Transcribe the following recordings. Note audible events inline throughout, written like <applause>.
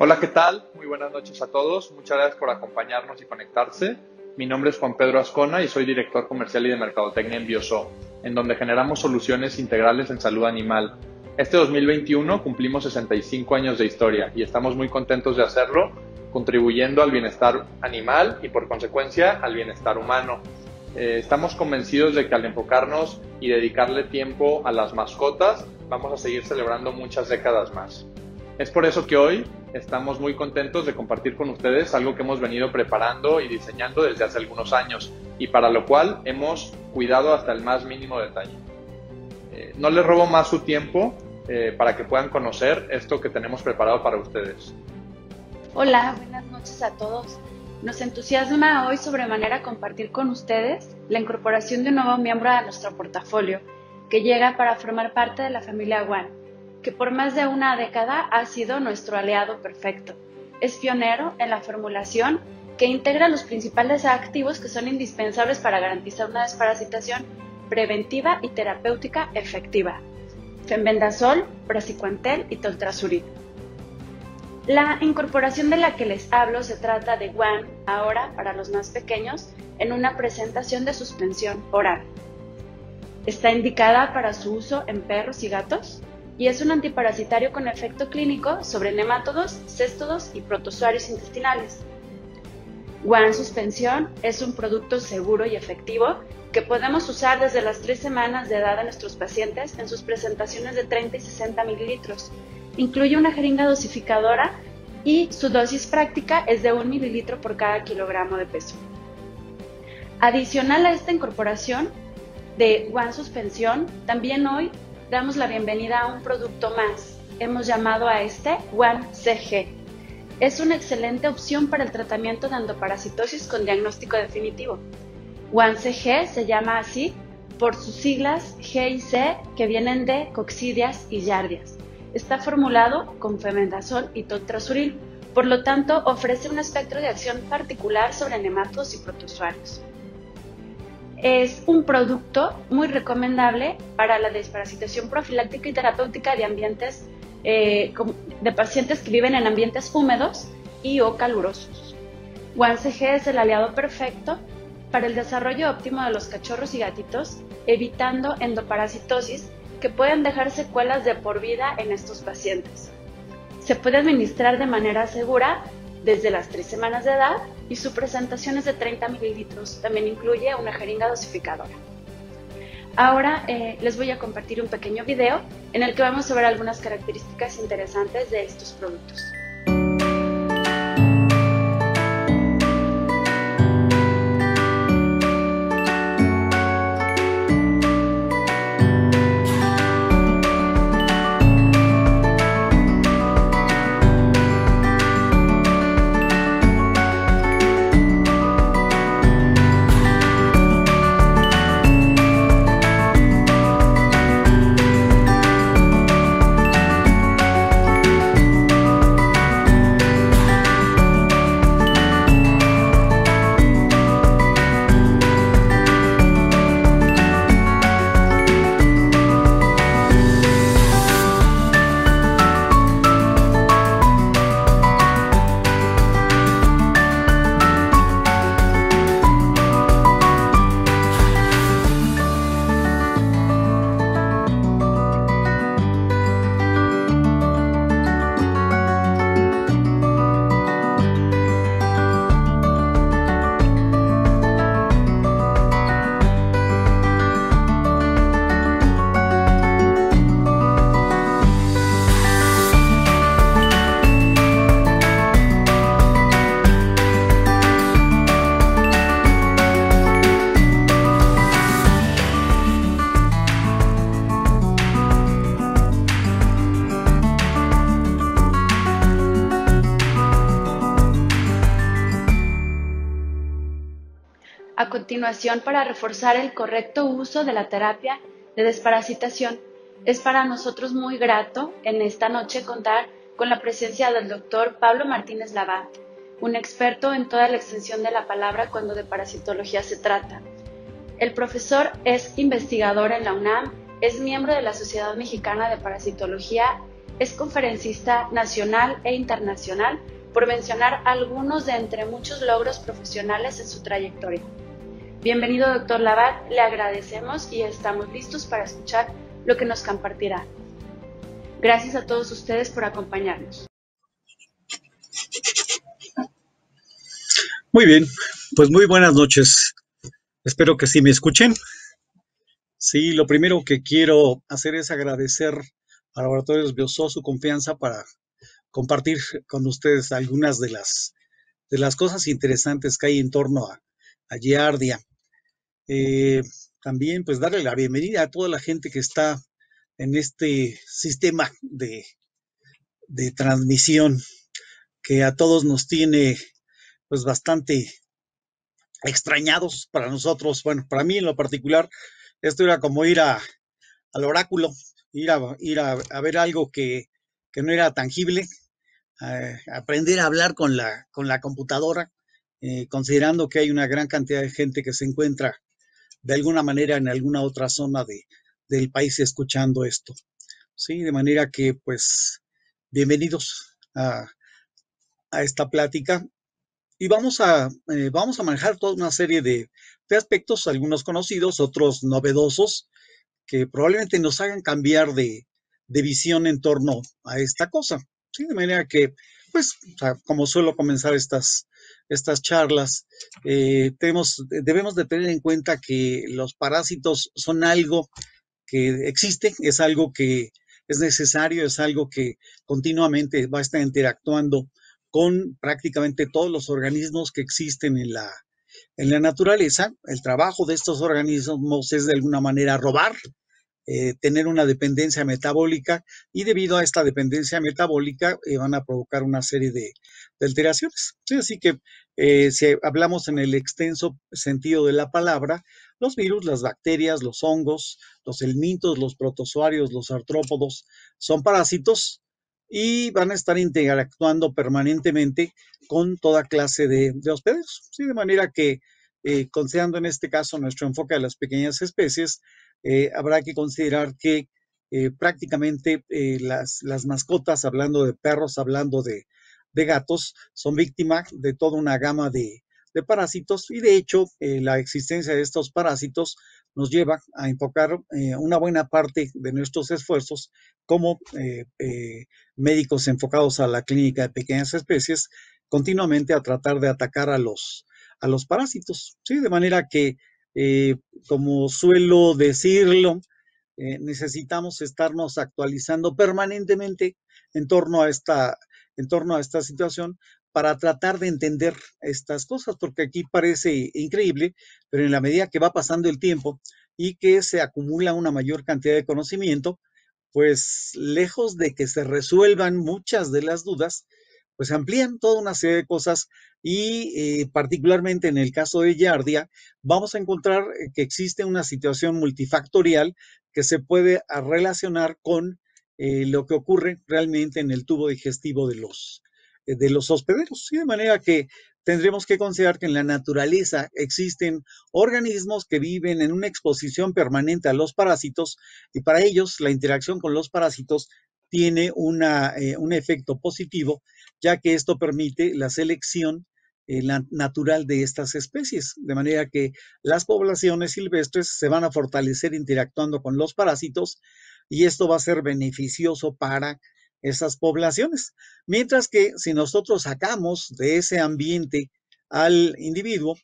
Hola, ¿qué tal? Muy buenas noches a todos. Muchas gracias por acompañarnos y conectarse. Mi nombre es Juan Pedro Ascona y soy director comercial y de mercadotecnia en Bioso, en donde generamos soluciones integrales en salud animal. Este 2021 cumplimos 65 años de historia y estamos muy contentos de hacerlo, contribuyendo al bienestar animal y por consecuencia al bienestar humano. Eh, estamos convencidos de que al enfocarnos y dedicarle tiempo a las mascotas, vamos a seguir celebrando muchas décadas más. Es por eso que hoy estamos muy contentos de compartir con ustedes algo que hemos venido preparando y diseñando desde hace algunos años y para lo cual hemos cuidado hasta el más mínimo detalle. Eh, no les robo más su tiempo eh, para que puedan conocer esto que tenemos preparado para ustedes. Hola, buenas noches a todos. Nos entusiasma hoy sobremanera compartir con ustedes la incorporación de un nuevo miembro a nuestro portafolio, que llega para formar parte de la familia One, que por más de una década ha sido nuestro aliado perfecto. Es pionero en la formulación que integra los principales activos que son indispensables para garantizar una desparasitación preventiva y terapéutica efectiva. Fembendazol, Praziquantel y Toltrasurit la incorporación de la que les hablo se trata de WAN, ahora para los más pequeños, en una presentación de suspensión oral. Está indicada para su uso en perros y gatos y es un antiparasitario con efecto clínico sobre nematodos, céstodos y protozoarios intestinales. WAN suspensión es un producto seguro y efectivo que podemos usar desde las tres semanas de edad a nuestros pacientes en sus presentaciones de 30 y 60 mililitros Incluye una jeringa dosificadora y su dosis práctica es de 1 mililitro por cada kilogramo de peso. Adicional a esta incorporación de One Suspensión, también hoy damos la bienvenida a un producto más. Hemos llamado a este One CG. Es una excelente opción para el tratamiento de endoparasitosis con diagnóstico definitivo. One CG se llama así por sus siglas G y C que vienen de coccidias y yardias. Está formulado con femendazol y totrasuril, por lo tanto ofrece un espectro de acción particular sobre nematodos y protozoarios. Es un producto muy recomendable para la desparasitación profiláctica y terapéutica de ambientes eh, de pacientes que viven en ambientes húmedos y o calurosos. OneCG es el aliado perfecto para el desarrollo óptimo de los cachorros y gatitos, evitando endoparasitosis que pueden dejar secuelas de por vida en estos pacientes. Se puede administrar de manera segura desde las 3 semanas de edad y su presentación es de 30 mililitros. También incluye una jeringa dosificadora. Ahora eh, les voy a compartir un pequeño video en el que vamos a ver algunas características interesantes de estos productos. para reforzar el correcto uso de la terapia de desparasitación. Es para nosotros muy grato en esta noche contar con la presencia del doctor Pablo Martínez Lavat, un experto en toda la extensión de la palabra cuando de parasitología se trata. El profesor es investigador en la UNAM, es miembro de la Sociedad Mexicana de Parasitología, es conferencista nacional e internacional, por mencionar algunos de entre muchos logros profesionales en su trayectoria. Bienvenido, doctor Labat, le agradecemos y estamos listos para escuchar lo que nos compartirá. Gracias a todos ustedes por acompañarnos. Muy bien, pues muy buenas noches. Espero que sí me escuchen. Sí, lo primero que quiero hacer es agradecer a Laboratorios Biosó su confianza para compartir con ustedes algunas de las, de las cosas interesantes que hay en torno a, a Giardia. Eh, también pues darle la bienvenida a toda la gente que está en este sistema de, transmisión que a todos nos tiene pues bastante extrañados para nosotros. Bueno, para mí en lo particular, esto era como ir al oráculo, ir a, ir a, ver algo que, no era tangible, aprender a hablar con la, con la computadora, eh, considerando que hay una gran cantidad de gente que se encuentra de alguna manera en alguna otra zona de, del país escuchando esto. ¿sí? De manera que, pues, bienvenidos a, esta plática. Y vamos a, eh, vamos a manejar toda una serie de, de aspectos, algunos conocidos, otros novedosos, que probablemente nos hagan cambiar de, de visión en torno a esta cosa. ¿sí? De manera que, pues, como suelo comenzar estas, estas charlas, eh, tenemos, debemos de tener en cuenta que los parásitos son algo que existe, es algo que es necesario, es algo que continuamente va a estar interactuando con prácticamente todos los organismos que existen en la, en la naturaleza. El trabajo de estos organismos es de alguna manera robar eh, tener una dependencia metabólica y debido a esta dependencia metabólica eh, van a provocar una serie de, alteraciones. Así que eh, si hablamos en el extenso sentido de la palabra, los virus, las bacterias, los hongos, los helmintos, los protozoarios, los artrópodos son parásitos y van a estar interactuando permanentemente con toda clase de, de De manera que, considerando en este caso nuestro enfoque a las pequeñas especies, eh, habrá que considerar que eh, prácticamente eh, las, mascotas, hablando de perros, hablando de, gatos, son víctimas de toda una gama de, parásitos y de hecho la existencia de estos parásitos nos lleva a enfocar una buena parte de nuestros esfuerzos como médicos enfocados a la clínica de pequeñas especies continuamente a tratar de atacar a los, a los parásitos, ¿sí? de manera que eh, como suelo decirlo, eh, necesitamos estarnos actualizando permanentemente en torno a esta, en torno a esta situación para tratar de entender estas cosas, porque aquí parece increíble, pero en la medida que va pasando el tiempo y que se acumula una mayor cantidad de conocimiento, pues lejos de que se resuelvan muchas de las dudas, pues amplían toda una serie de cosas y eh, particularmente en el caso de Yardia vamos a encontrar eh, que existe una situación multifactorial que se puede ah, relacionar con eh, lo que ocurre realmente en el tubo digestivo de los, de los hospederos. Y de manera que tendremos que considerar que en la naturaleza existen organismos que viven en una exposición permanente a los parásitos y para ellos la interacción con los parásitos tiene eh, un efecto positivo, ya que esto permite la selección eh, natural de estas especies, de manera que las poblaciones silvestres se van a fortalecer interactuando con los parásitos y esto va a ser beneficioso para esas poblaciones. Mientras que si nosotros sacamos de ese ambiente al individuo,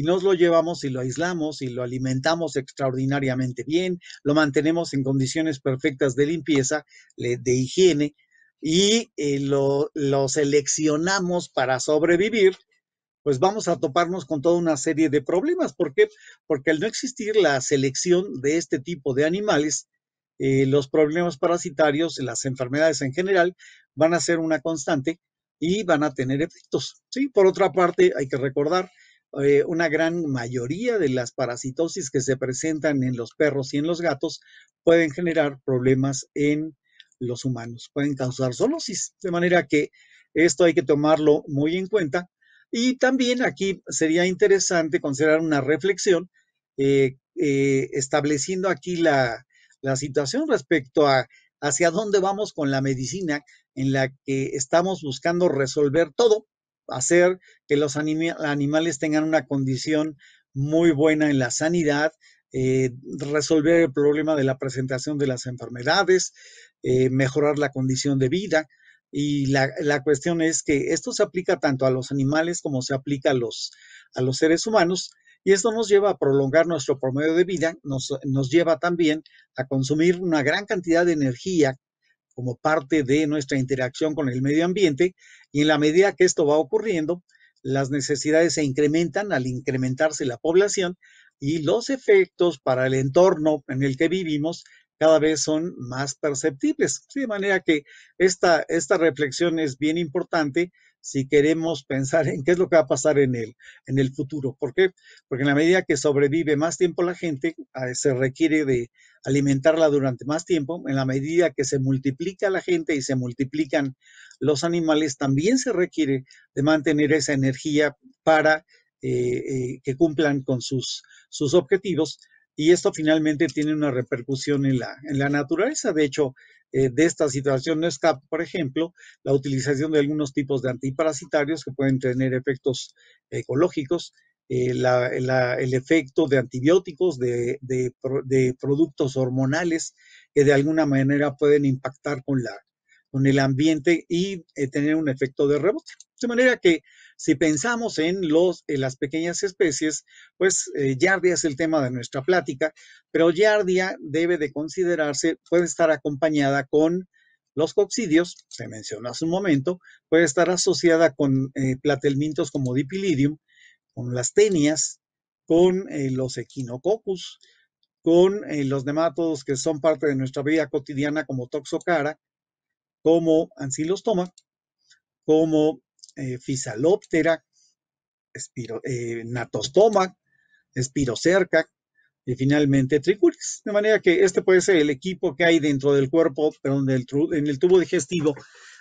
y nos lo llevamos y lo aislamos y lo alimentamos extraordinariamente bien, lo mantenemos en condiciones perfectas de limpieza, de higiene, y eh, lo, seleccionamos para sobrevivir, pues vamos a toparnos con toda una serie de problemas. ¿Por qué? Porque al no existir la selección de este tipo de animales, eh, los problemas parasitarios, las enfermedades en general, van a ser una constante y van a tener efectos. ¿sí? Por otra parte, hay que recordar eh, una gran mayoría de las parasitosis que se presentan en los perros y en los gatos pueden generar problemas en los humanos, pueden causar zoonosis. De manera que esto hay que tomarlo muy en cuenta. Y también aquí sería interesante considerar una reflexión eh, eh, estableciendo aquí la situación respecto a hacia dónde vamos con la medicina en la que estamos buscando resolver todo hacer que los animales tengan una condición muy buena en la sanidad, eh, resolver el problema de la presentación de las enfermedades, eh, mejorar la condición de vida. Y la, cuestión es que esto se aplica tanto a los animales como se aplica a los, a los seres humanos. Y esto nos lleva a prolongar nuestro promedio de vida, nos, nos lleva también a consumir una gran cantidad de energía como parte de nuestra interacción con el medio ambiente y en la medida que esto va ocurriendo, las necesidades se incrementan al incrementarse la población y los efectos para el entorno en el que vivimos cada vez son más perceptibles. De manera que esta, esta reflexión es bien importante si queremos pensar en qué es lo que va a pasar en el, en el futuro. ¿Por qué? Porque en la medida que sobrevive más tiempo la gente, eh, se requiere de alimentarla durante más tiempo. En la medida que se multiplica la gente y se multiplican los animales, también se requiere de mantener esa energía para eh, eh, que cumplan con sus, sus objetivos y esto finalmente tiene una repercusión en la, en la naturaleza. De hecho, eh, de esta situación no escapa, por ejemplo, la utilización de algunos tipos de antiparasitarios que pueden tener efectos ecológicos, eh, el efecto de antibióticos, de, productos hormonales que de alguna manera pueden impactar con, la, con el ambiente y eh, tener un efecto de rebote. De manera que si pensamos en, los, las pequeñas especies, pues eh, Yardia es el tema de nuestra plática, pero Yardia debe de considerarse, puede estar acompañada con los coccidios, se mencionó hace un momento, puede estar asociada con eh, platelmintos como Dipilidium, con las tenias, con eh, los equinococcus, con los nematodos que son parte de nuestra vida cotidiana como Toxocara, como Ancilostoma, como eh, Fisaloptera, eh, Natostoma, espirocerca, y finalmente Tricuris. De manera que este puede ser el equipo que hay dentro del cuerpo, perdón, en el tubo digestivo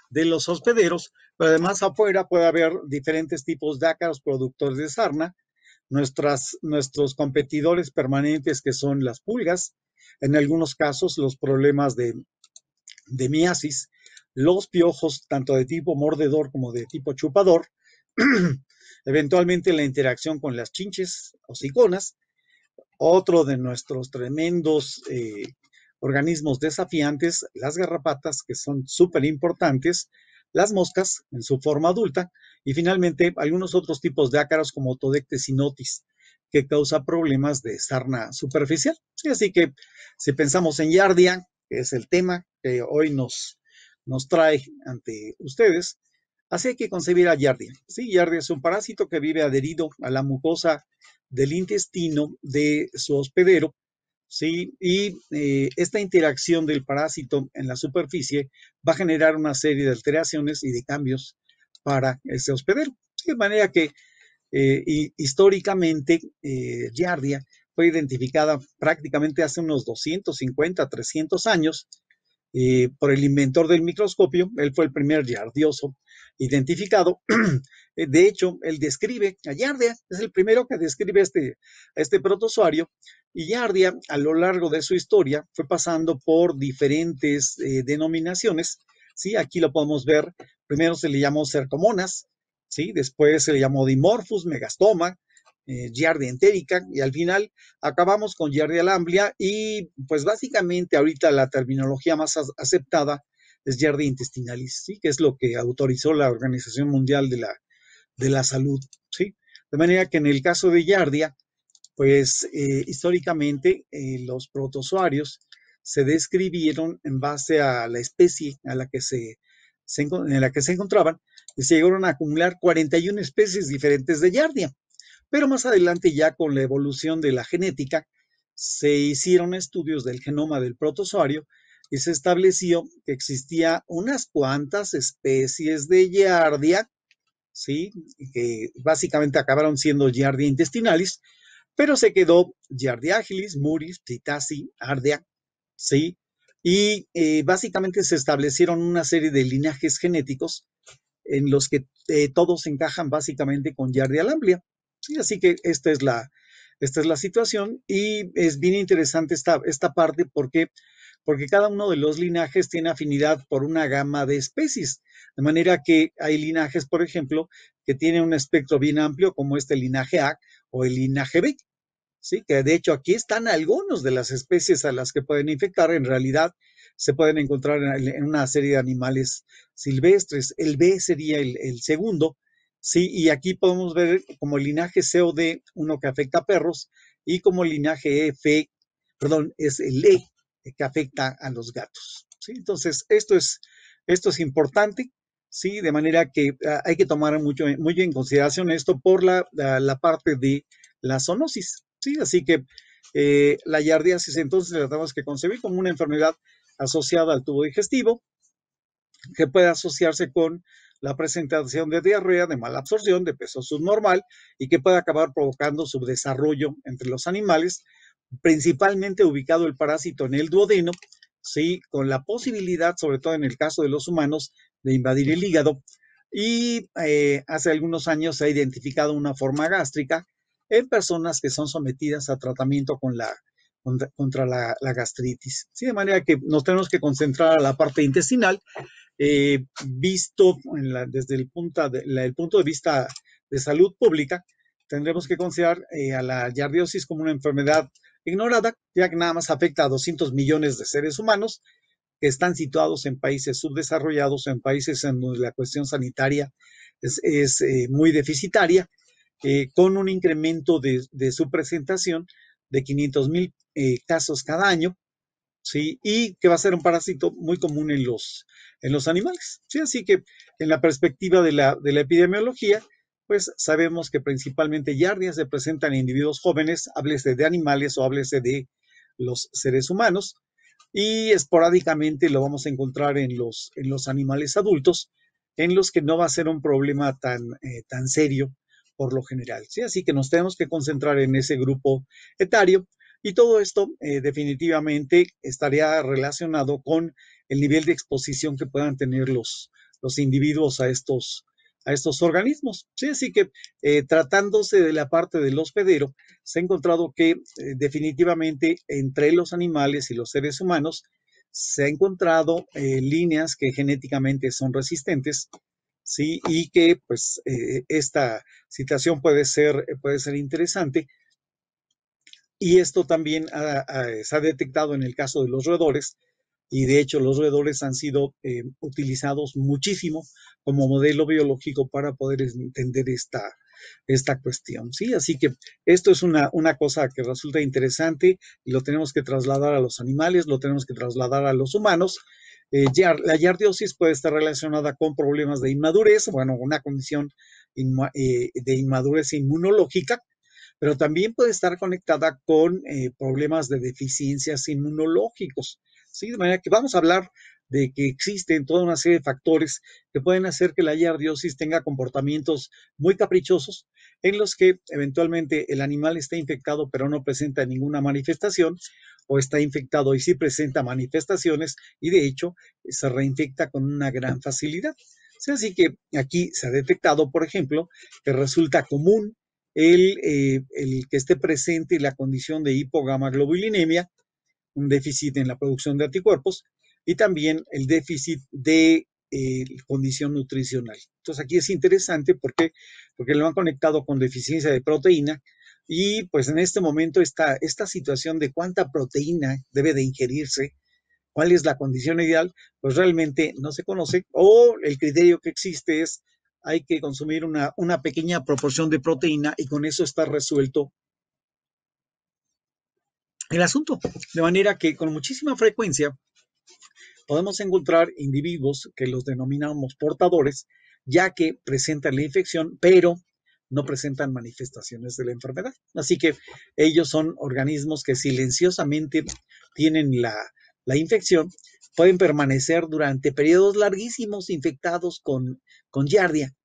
de los hospederos, pero además afuera puede haber diferentes tipos de ácaros productores de sarna, nuestros competidores permanentes que son las pulgas, en algunos casos los problemas de miasis, los piojos, tanto de tipo mordedor como de tipo chupador, <clears throat> eventualmente la interacción con las chinches o ciconas, otro de nuestros tremendos eh, organismos desafiantes, las garrapatas, que son súper importantes, las moscas en su forma adulta, y finalmente algunos otros tipos de ácaros como Todectes que causa problemas de sarna superficial. así que si pensamos en Yardia, que es el tema que hoy nos nos trae ante ustedes, así hay que concebir a Yardia. Sí, Yardia es un parásito que vive adherido a la mucosa del intestino de su hospedero, ¿sí? Y eh, esta interacción del parásito en la superficie va a generar una serie de alteraciones y de cambios para ese hospedero. De manera que eh, históricamente eh, Yardia fue identificada prácticamente hace unos 250, 300 años por el inventor del microscopio. Él fue el primer yardioso identificado. <clears throat> Eh, de hecho, él describe, a Yardia es el primero que describe este, este protozoario, y Yardia a lo largo de su historia fue pasando por diferentes eh, denominaciones. ¿sí? Aquí lo podemos ver, primero se le llamó cercomonas, ¿sí? después se le llamó dimorphus, megastoma, eh, entérica y al final acabamos con giardia lamblia y pues básicamente ahorita la terminología más aceptada es yardia intestinalis, que es lo que autorizó la Organización Mundial de la, de la Salud. ¿sí? De manera que en el caso de Giardia, pues eh, históricamente eh, los protozoarios se describieron en base a la especie a la que en la que se encontraban y se llegaron a acumular 41 especies diferentes de Giardia. Pero más adelante, ya con la evolución de la genética, se hicieron estudios del genoma del protozoario y se estableció que existía unas cuantas especies de Giardia, ¿sí? que básicamente acabaron siendo Giardia intestinalis, pero se quedó Giardia agilis, muris, titasi, ardea, ¿sí? y eh, básicamente se establecieron una serie de linajes genéticos en los que eh, todos encajan básicamente con Giardia lamblia, así que esta es la, esta es la situación y es bien interesante esta, esta parte porque, porque cada uno de los linajes tiene afinidad por una gama de especies. De manera que hay linajes, por ejemplo, que tienen un espectro bien amplio como este linaje A o el linaje B. Sí, que de hecho aquí están algunos de las especies a las que pueden infectar. En realidad se pueden encontrar en, una serie de animales silvestres. El B sería el segundo, Sí, y aquí podemos ver como el linaje COD, uno que afecta a perros, y como el linaje e, F, perdón, es el E que afecta a los gatos. Entonces, esto es, esto es importante, ¿sí? de manera que ah, hay que tomar mucho, muy en consideración esto por la, parte de la zoonosis. ¿sí? Así que eh, la yardiasis entonces la tenemos que concebir como una enfermedad asociada al tubo digestivo que puede asociarse con la presentación de diarrea, de mala absorción, de peso subnormal y que puede acabar provocando subdesarrollo entre los animales, principalmente ubicado el parásito en el duodeno, ¿sí? con la posibilidad, sobre todo en el caso de los humanos, de invadir el hígado. Y eh, hace algunos años se ha identificado una forma gástrica en personas que son sometidas a tratamiento contra, la, gastritis. ¿sí? De manera que nos tenemos que concentrar a la parte intestinal eh, visto desde el punto, de, el punto de vista de salud pública, tendremos que considerar eh, a la yardiosis como una enfermedad ignorada, ya que nada más afecta a 200 millones de seres humanos que están situados en países subdesarrollados, en países en donde la cuestión sanitaria es, eh, muy deficitaria, eh, con un incremento de, de, su presentación de 500 mil casos cada año ¿sí? Y que va a ser un parásito muy común en los, en los animales, ¿sí? Así que en la perspectiva de la, epidemiología, pues sabemos que principalmente yardias se presentan en individuos jóvenes, háblese de animales o háblese de los seres humanos, y esporádicamente lo vamos a encontrar en los, en los animales adultos, en los que no va a ser un problema tan, eh, tan serio por lo general. ¿sí? Así que nos tenemos que concentrar en ese grupo etario y todo esto eh, definitivamente estaría relacionado con el nivel de exposición que puedan tener los, los individuos a estos, a estos organismos. Sí, así que eh, tratándose de la parte del hospedero, se ha encontrado que eh, definitivamente entre los animales y los seres humanos se ha encontrado líneas que genéticamente son resistentes, ¿sí? Y que pues esta situación puede ser, puede ser interesante y esto también eh, se ha detectado en el caso de los roedores, y de hecho los roedores han sido eh, utilizados muchísimo como modelo biológico para poder entender esta, esta cuestión. ¿sí? Así que esto es una, cosa que resulta interesante y lo tenemos que trasladar a los animales, lo tenemos que trasladar a los humanos. Eh, la yardiosis puede estar relacionada con problemas de inmadurez, bueno, una condición de inmadurez inmunológica, pero también puede estar conectada con eh, problemas de deficiencias inmunológicos. ¿sí? De manera que vamos a hablar de que existen toda una serie de factores que pueden hacer que la giardiosis tenga comportamientos muy caprichosos en los que eventualmente el animal está infectado pero no presenta ninguna manifestación o está infectado y sí presenta manifestaciones y de hecho se reinfecta con una gran facilidad. Así que aquí se ha detectado, por ejemplo, que resulta común eh, el, que esté presente la condición de hipogamaglobulinemia, un déficit en la producción de anticuerpos, y también el déficit de eh, condición nutricional. Entonces aquí es interesante porque, porque lo han conectado con deficiencia de proteína y pues en este momento está esta situación de cuánta proteína debe de ingerirse, cuál es la condición ideal, pues realmente no se conoce o el criterio que existe es hay que consumir una, pequeña proporción de proteína y con eso está resuelto el asunto. De manera que con muchísima frecuencia podemos encontrar individuos que los denominamos portadores, ya que presentan la infección, pero no presentan manifestaciones de la enfermedad. Así que ellos son organismos que silenciosamente tienen la, la infección, pueden permanecer durante periodos larguísimos infectados con con yardia,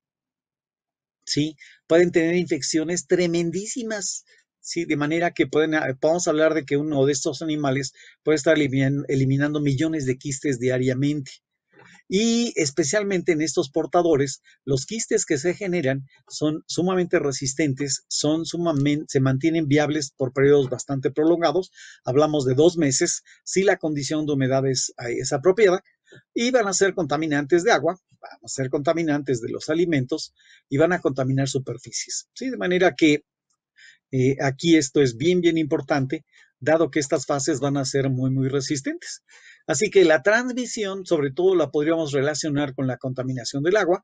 ¿Sí? Pueden tener infecciones tremendísimas, ¿sí? De manera que pueden, ah, podemos hablar de que uno de estos animales puede estar eliminando, eliminando millones de quistes diariamente. Y especialmente en estos portadores, los quistes que se generan son sumamente resistentes, son sumamente, se mantienen viables por periodos bastante prolongados. Hablamos de dos meses si la condición de humedad es, ah, es apropiada y van a ser contaminantes de agua, van a ser contaminantes de los alimentos y van a contaminar superficies. De manera que eh, aquí esto es bien, bien importante, dado que estas fases van a ser muy, muy resistentes. Así que la transmisión, sobre todo, la podríamos relacionar con la contaminación del agua,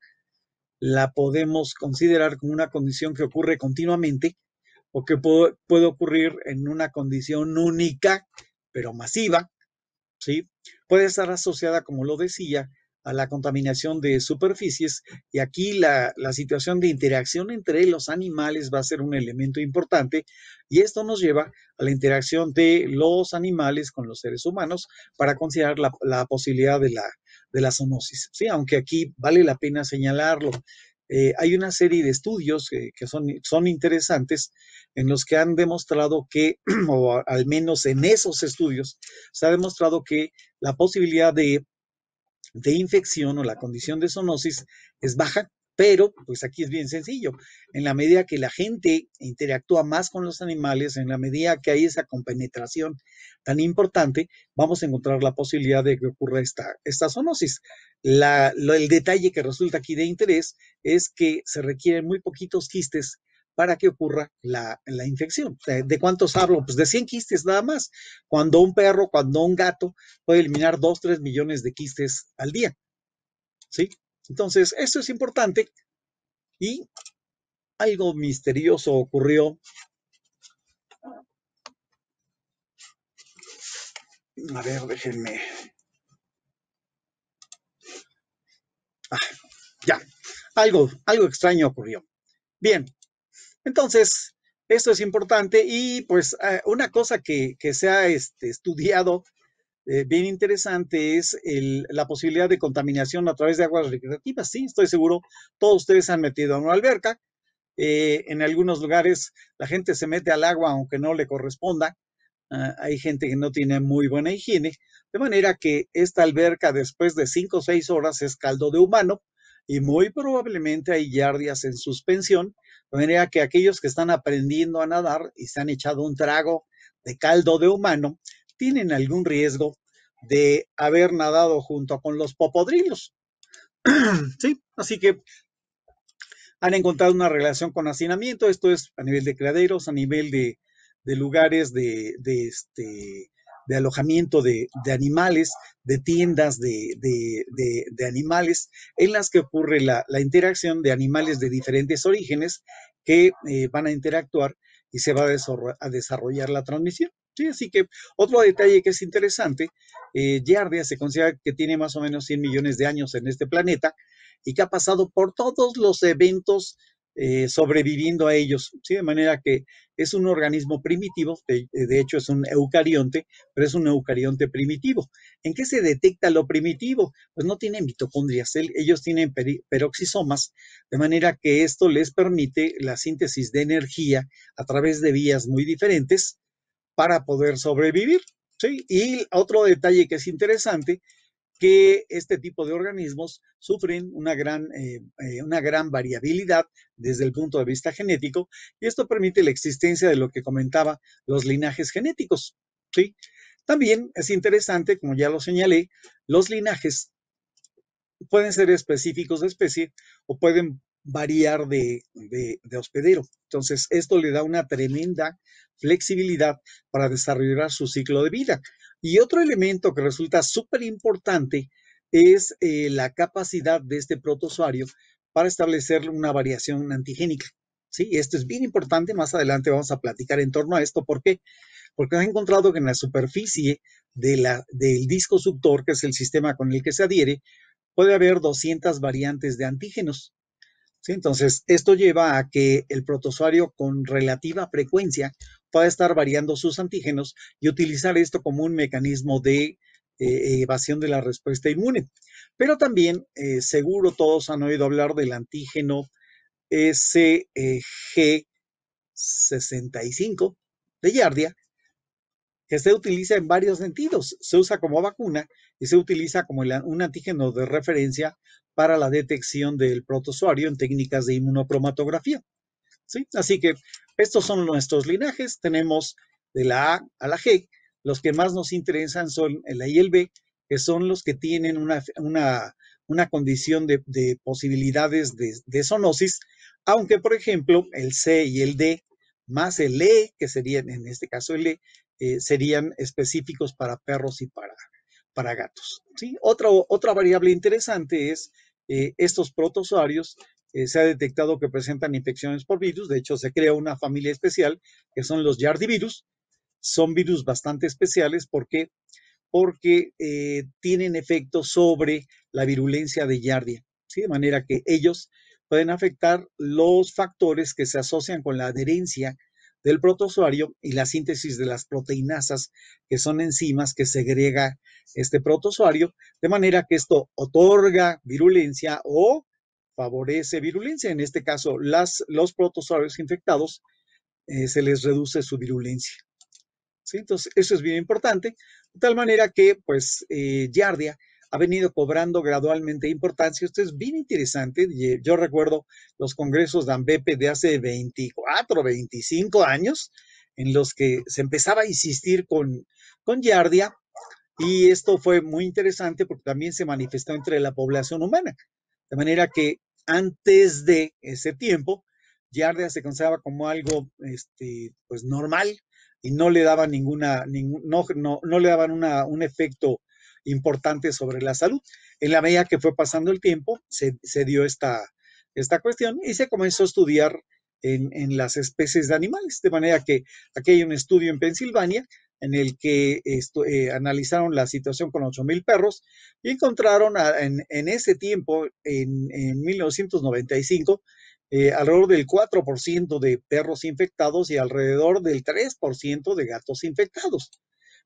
la podemos considerar como una condición que ocurre continuamente o que puede ocurrir en una condición única, pero masiva, ¿sí? Puede estar asociada, como lo decía, a la contaminación de superficies y aquí la, situación de interacción entre los animales va a ser un elemento importante y esto nos lleva a la interacción de los animales con los seres humanos para considerar la, posibilidad de la, de la zoonosis, ¿sí? aunque aquí vale la pena señalarlo, eh, hay una serie de estudios que, son, interesantes en los que han demostrado que, <clears throat> o al menos en esos estudios, se ha demostrado que la posibilidad de, infección o la condición de zoonosis es baja, pero pues aquí es bien sencillo. En la medida que la gente interactúa más con los animales, en la medida que hay esa compenetración tan importante, vamos a encontrar la posibilidad de que ocurra esta zoonosis lo, el detalle que resulta aquí de interés es que se requieren muy poquitos quistes para que ocurra la, infección. ¿De, cuántos hablo? Pues de 100 quistes nada más. Cuando un perro, cuando un gato puede eliminar 2, 3 millones de quistes al día. ¿Sí? Entonces, esto es importante y algo misterioso ocurrió. A ver, déjenme ya, algo, algo extraño ocurrió. Bien, entonces, esto es importante y pues eh, una cosa que, se ha este, estudiado eh, bien interesante es la posibilidad de contaminación a través de aguas recreativas. Sí, estoy seguro, todos ustedes han metido a una alberca. Eh, en algunos lugares la gente se mete al agua aunque no le corresponda Ah, hay gente que no tiene muy buena higiene, de manera que esta alberca después de 5 o 6 horas es caldo de humano y muy probablemente hay yardias en suspensión, de manera que aquellos que están aprendiendo a nadar y se han echado un trago de caldo de humano tienen algún riesgo de haber nadado junto con los popodrilos. <clears throat> sí, así que han encontrado una relación con hacinamiento, esto es a nivel de criaderos, a nivel de de lugares de, de, este, de alojamiento de, animales, de tiendas de, animales, en las que ocurre la, interacción de animales de diferentes orígenes que eh, van a interactuar y se va a, desarrollar la transmisión. Sí, así que otro detalle que es interesante, eh, se considera que tiene más o menos 100 millones de años en este planeta y que ha pasado por todos los eventos eh, sobreviviendo a ellos, ¿sí? De manera que es un organismo primitivo, eh, de, hecho es un eucarionte, pero es un eucarionte primitivo. ¿En qué se detecta lo primitivo? Pues no tienen mitocondrias, ellos tienen peroxisomas, de manera que esto les permite la síntesis de energía a través de vías muy diferentes para poder sobrevivir. ¿sí? Y otro detalle que es interesante que este tipo de organismos sufren eh, eh, una gran, variabilidad desde el punto de vista genético y esto permite la existencia de lo que comentaba, los linajes genéticos. ¿sí? También es interesante, como ya lo señalé, los linajes pueden ser específicos de especie o pueden variar de, hospedero. Entonces, esto le da una tremenda flexibilidad para desarrollar su ciclo de vida. Y otro elemento que resulta súper importante es eh, la capacidad de este protozoario para establecer una variación antigénica. ¿sí? Esto es bien importante, más adelante vamos a platicar en torno a esto. ¿Por qué? Porque han encontrado que en la superficie del disco subtor, que es el sistema con el que se adhiere, puede haber 200 variantes de antígenos. Entonces, esto lleva a que el protozoario con relativa frecuencia pueda estar variando sus antígenos y utilizar esto como un mecanismo de eh, evasión de la respuesta inmune. Pero también, eh, seguro todos han oído hablar del antígeno SG65 e de Yardia, que se utiliza en varios sentidos. Se usa como vacuna y se utiliza como un antígeno de referencia para la detección del protozoario en técnicas de inmunocromatografía. Así que estos son nuestros linajes. Tenemos de la A a la G. Los que más nos interesan son el A y el B, que son los que tienen una, condición de, posibilidades de, de, zoonosis, aunque por ejemplo el C y el D, más el E, que serían en este caso el E, eh, serían específicos para perros y para, para gatos. ¿sí? Otra, otra variable interesante es eh, estos protozoarios. Eh, se ha detectado que presentan infecciones por virus. De hecho, se crea una familia especial que son los yardivirus. Son virus bastante especiales porque porque tienen efecto sobre la virulencia de Yardia, de manera que ellos pueden afectar los factores que se asocian con la adherencia del protozoario y la síntesis de las proteinasas, que son enzimas que segrega este protozoario, de manera que esto otorga virulencia o favorece virulencia. En este caso, las, los protozoarios infectados eh, se les reduce su virulencia. Entonces, eso es bien importante, de tal manera que, pues, eh, Yardia ha venido cobrando gradualmente importancia. Esto es bien interesante. Eh, yo recuerdo los congresos de AMBEPE de hace 24, 25 años, en los que se empezaba a insistir con, con Yardia, y esto fue muy interesante porque también se manifestó entre la población humana. De manera que antes de ese tiempo, Yardia se consideraba como algo este, pues normal y no le daban ninguna, no, no, le daban un efecto importante sobre la salud. En la medida que fue pasando el tiempo, se, dio esta, cuestión y se comenzó a estudiar en, las especies de animales. De manera que aquí hay un estudio en Pensilvania en el que eh, analizaron la situación con 8.000 perros y encontraron en, ese tiempo, en, 1995, eh, alrededor del 4% de perros infectados y alrededor del 3% de gatos infectados.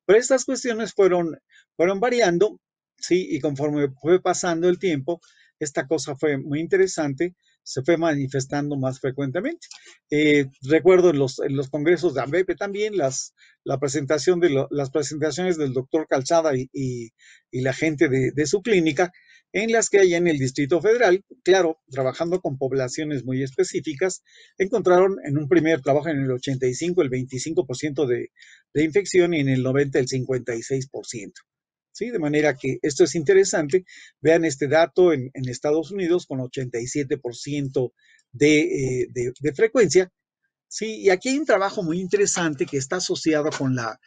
Pero estas cuestiones fueron, fueron variando, ¿sí? Y conforme fue pasando el tiempo, esta cosa fue muy interesante, se fue manifestando más frecuentemente. Eh, recuerdo en los, congresos de AMBEP también las, la presentación de las presentaciones del doctor Calzada y, y, la gente de, de, su clínica, en las que hay en el Distrito Federal, claro, trabajando con poblaciones muy específicas, encontraron en un primer trabajo en el 85 el 25% de, de infección y en el 90 el 56%. ¿Sí? De manera que esto es interesante. Vean este dato en, Estados Unidos con 87% de, eh, de, de, frecuencia. Sí, y aquí hay un trabajo muy interesante que está asociado con la,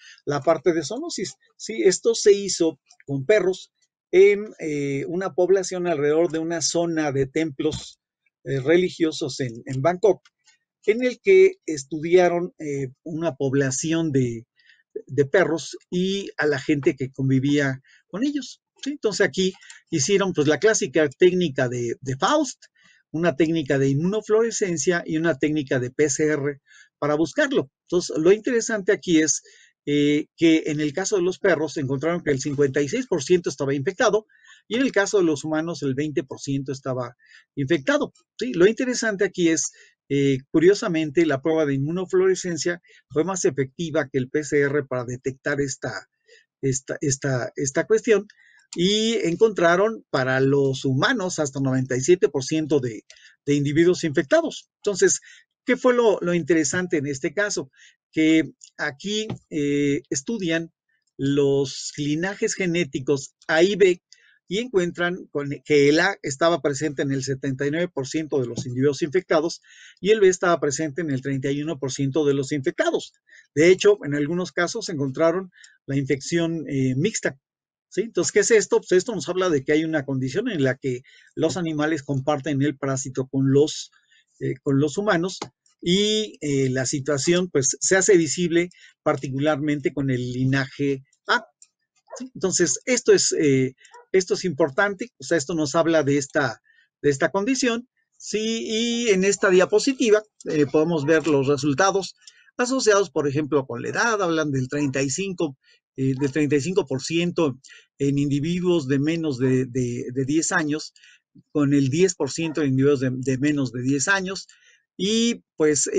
parte de zoonosis. Sí, esto se hizo con perros en eh, una población alrededor de una zona de templos eh, religiosos en, Bangkok, en el que estudiaron eh, una población de, perros y a la gente que convivía con ellos. Entonces aquí hicieron pues la clásica técnica de, de Faust, una técnica de inmunofluorescencia y una técnica de PCR para buscarlo. Entonces, lo interesante aquí es eh, que en el caso de los perros encontraron que el 56% estaba infectado y en el caso de los humanos el 20% estaba infectado. ¿sí? Lo interesante aquí es, eh, curiosamente, la prueba de inmunofluorescencia fue más efectiva que el PCR para detectar esta, esta, esta, cuestión y encontraron para los humanos hasta 97% de, de individuos infectados. Entonces, ¿Qué fue lo, lo, interesante en este caso? que aquí eh, estudian los linajes genéticos A y B y encuentran que el A estaba presente en el 79% de los individuos infectados y el B estaba presente en el 31% de los infectados. De hecho, en algunos casos encontraron la infección eh, mixta. ¿sí? Entonces, ¿qué es esto? Pues, esto nos habla de que hay una condición en la que los animales comparten el parásito con los, eh, con los humanos y eh, la situación pues se hace visible particularmente con el linaje A. Entonces, esto es, eh, esto es importante, o sea, esto nos habla de esta, de esta condición, ¿sí? Y en esta diapositiva eh, podemos ver los resultados asociados, por ejemplo, con la edad, hablan del 35, del 35% en individuos de menos de, de, de 10 años, con el 10% en individuos de, de, menos de 10 años, y pues eh,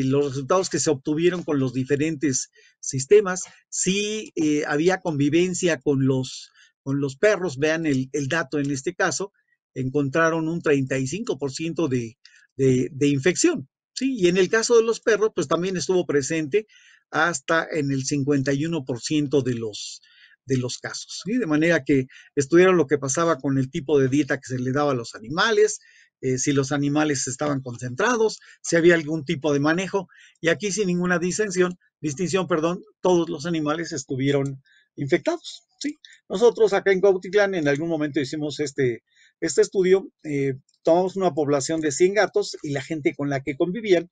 eh, los resultados que se obtuvieron con los diferentes sistemas, si eh, había convivencia con los, con los perros, vean el, dato en este caso, encontraron un 35% de, de, de, infección. ¿sí? Y en el caso de los perros, pues también estuvo presente hasta en el 51% de los, de los casos. ¿sí? De manera que estuvieron lo que pasaba con el tipo de dieta que se le daba a los animales, eh, si los animales estaban concentrados, si había algún tipo de manejo. Y aquí sin ninguna distinción, distinción, perdón, todos los animales estuvieron infectados. ¿sí? Nosotros acá en Cuautitlán en algún momento hicimos este, este estudio, eh, tomamos una población de 100 gatos y la gente con la que convivían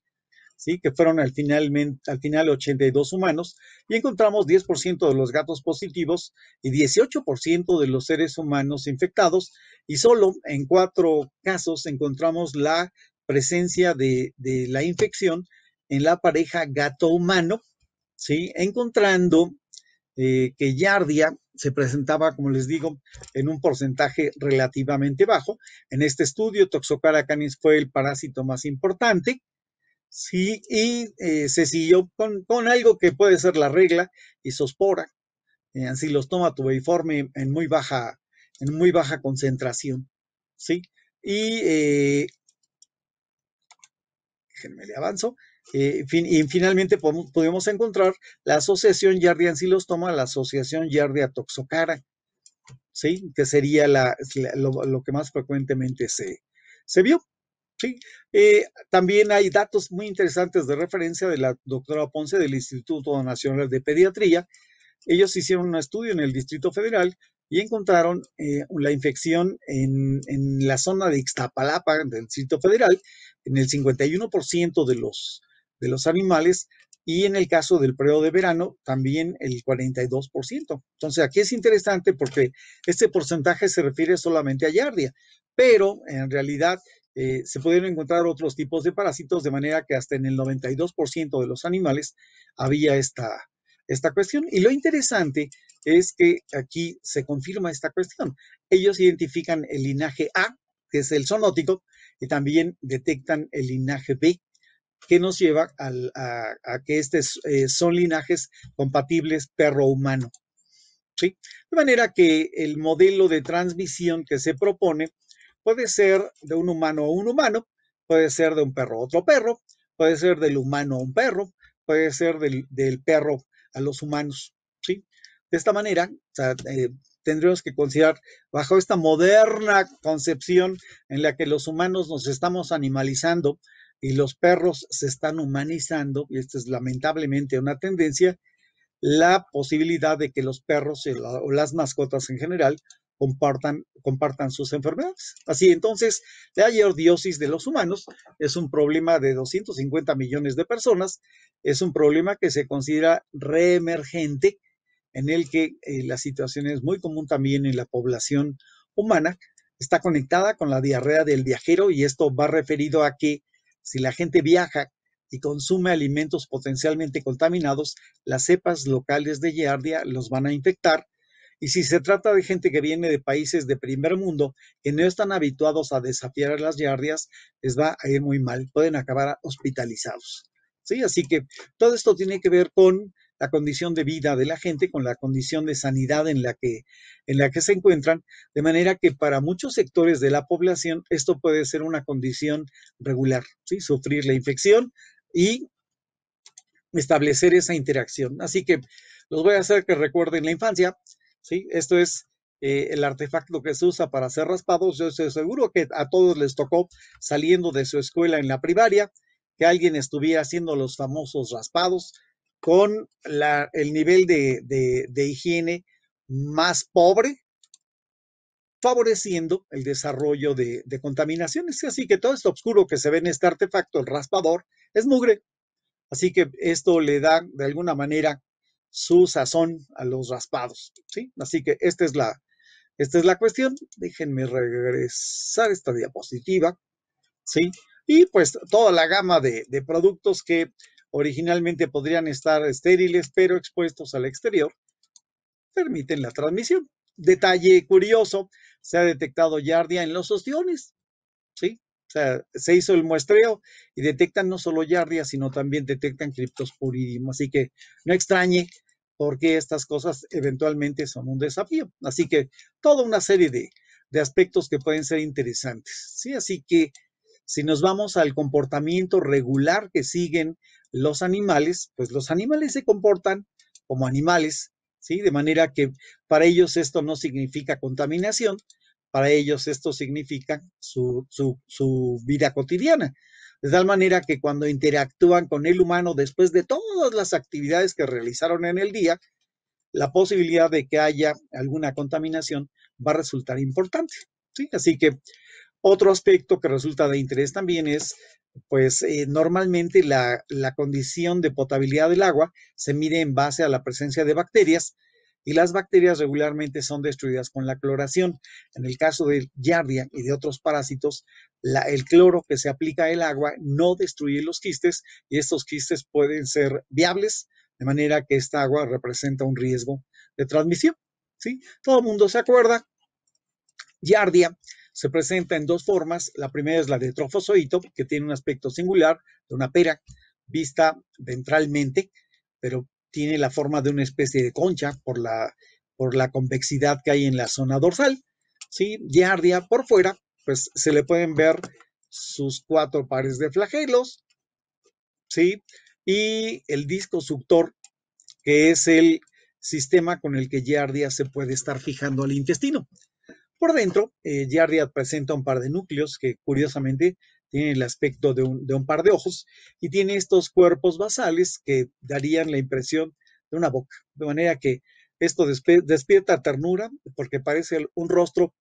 que fueron al, finalmente, al final 82 humanos, y encontramos 10% de los gatos positivos y 18% de los seres humanos infectados, y solo en cuatro casos encontramos la presencia de, la infección en la pareja gato-humano, encontrando eh, que Yardia se presentaba, como les digo, en un porcentaje relativamente bajo. En este estudio, Toxocaracanis fue el parásito más importante, Sí, y eh, se siguió con, algo que puede ser la regla, isospora, eh, ancilostoma tubiforme en muy baja, en muy baja concentración, ¿sí? Y, eh le avanzo, eh, fin, y finalmente pudimos encontrar la asociación Yardia ancilostoma, la asociación Yardia toxocara, ¿sí? Que sería lo, que más frecuentemente se, se vio. Sí, eh, también hay datos muy interesantes de referencia de la doctora Ponce del Instituto Nacional de Pediatría. Ellos hicieron un estudio en el Distrito Federal y encontraron eh, la infección en, la zona de Ixtapalapa, del Distrito Federal, en el 51% de los, de los animales y en el caso del periodo de verano también el 42%. Entonces aquí es interesante porque este porcentaje se refiere solamente a yardia, pero en realidad eh, se pudieron encontrar otros tipos de parásitos, de manera que hasta en el 92% de los animales había esta, esta cuestión. Y lo interesante es que aquí se confirma esta cuestión. Ellos identifican el linaje A, que es el zoonótico, y también detectan el linaje B, que nos lleva a, que estos eh, son linajes compatibles perro-humano. De manera que el modelo de transmisión que se propone Puede ser de un humano a un humano, puede ser de un perro a otro perro, puede ser del humano a un perro, puede ser del, perro a los humanos. ¿sí? De esta manera, tendremos eh, tendríamos que considerar, bajo esta moderna concepción en la que los humanos nos estamos animalizando y los perros se están humanizando, y esta es lamentablemente una tendencia, la posibilidad de que los perros o las mascotas en general compartan, compartan sus enfermedades. Así entonces, la hierodiosis de los humanos es un problema de 250 millones de personas, es un problema que se considera reemergente, en el que eh, la situación es muy común también en la población humana, está conectada con la diarrea del viajero y esto va referido a que si la gente viaja y consume alimentos potencialmente contaminados, las cepas locales de Giardia los van a infectar y si se trata de gente que viene de países de primer mundo, que no están habituados a desafiar las yardias, les va a ir muy mal, pueden acabar hospitalizados. ¿Sí? Así que todo esto tiene que ver con la condición de vida de la gente, con la condición de sanidad en la que, en la que se encuentran, de manera que para muchos sectores de la población esto puede ser una condición regular, ¿sí? sufrir la infección y establecer esa interacción. Así que los voy a hacer que recuerden la infancia, esto es eh, el artefacto que se usa para hacer raspados. Yo estoy seguro que a todos les tocó saliendo de su escuela en la primaria que alguien estuviera haciendo los famosos raspados con el nivel de, higiene más pobre, favoreciendo el desarrollo de, de, contaminaciones. Así que todo esto oscuro que se ve en este artefacto, el raspador, es mugre. Así que esto le da de alguna manera su sazón a los raspados, ¿sí? Así que esta es la, esta es la cuestión. Déjenme regresar esta diapositiva, ¿sí? Y pues toda la gama de, productos que originalmente podrían estar estériles, pero expuestos al exterior, permiten la transmisión. Detalle curioso, se ha detectado yardia en los ostiones, ¿sí? O sea, se hizo el muestreo y detectan no solo yardias, sino también detectan criptosporidium. Así que no extrañe porque estas cosas eventualmente son un desafío. Así que toda una serie de, de aspectos que pueden ser interesantes. ¿sí? Así que si nos vamos al comportamiento regular que siguen los animales, pues los animales se comportan como animales, ¿sí? De manera que para ellos esto no significa contaminación, para ellos esto significa su, vida cotidiana. De tal manera que cuando interactúan con el humano después de todas las actividades que realizaron en el día, la posibilidad de que haya alguna contaminación va a resultar importante. Así que otro aspecto que resulta de interés también es, pues eh, normalmente la, la, condición de potabilidad del agua se mide en base a la presencia de bacterias y las bacterias regularmente son destruidas con la cloración. En el caso de Yardia y de otros parásitos, el cloro que se aplica al agua no destruye los quistes y estos quistes pueden ser viables, de manera que esta agua representa un riesgo de transmisión. ¿sí? Todo el mundo se acuerda. Yardia se presenta en dos formas. La primera es la de trofozoito, que tiene un aspecto singular de una pera vista ventralmente, pero tiene la forma de una especie de concha por la, por la convexidad que hay en la zona dorsal. ¿sí? Giardia por fuera, pues se le pueden ver sus cuatro pares de flagelos, ¿sí? Y el disco suctor, que es el sistema con el que Giardia se puede estar fijando al intestino. Por dentro, eh, Giardia presenta un par de núcleos que curiosamente tiene el aspecto de un, par de ojos y tiene estos cuerpos basales que darían la impresión de una boca. De manera que esto despierta ternura porque parece un rostro,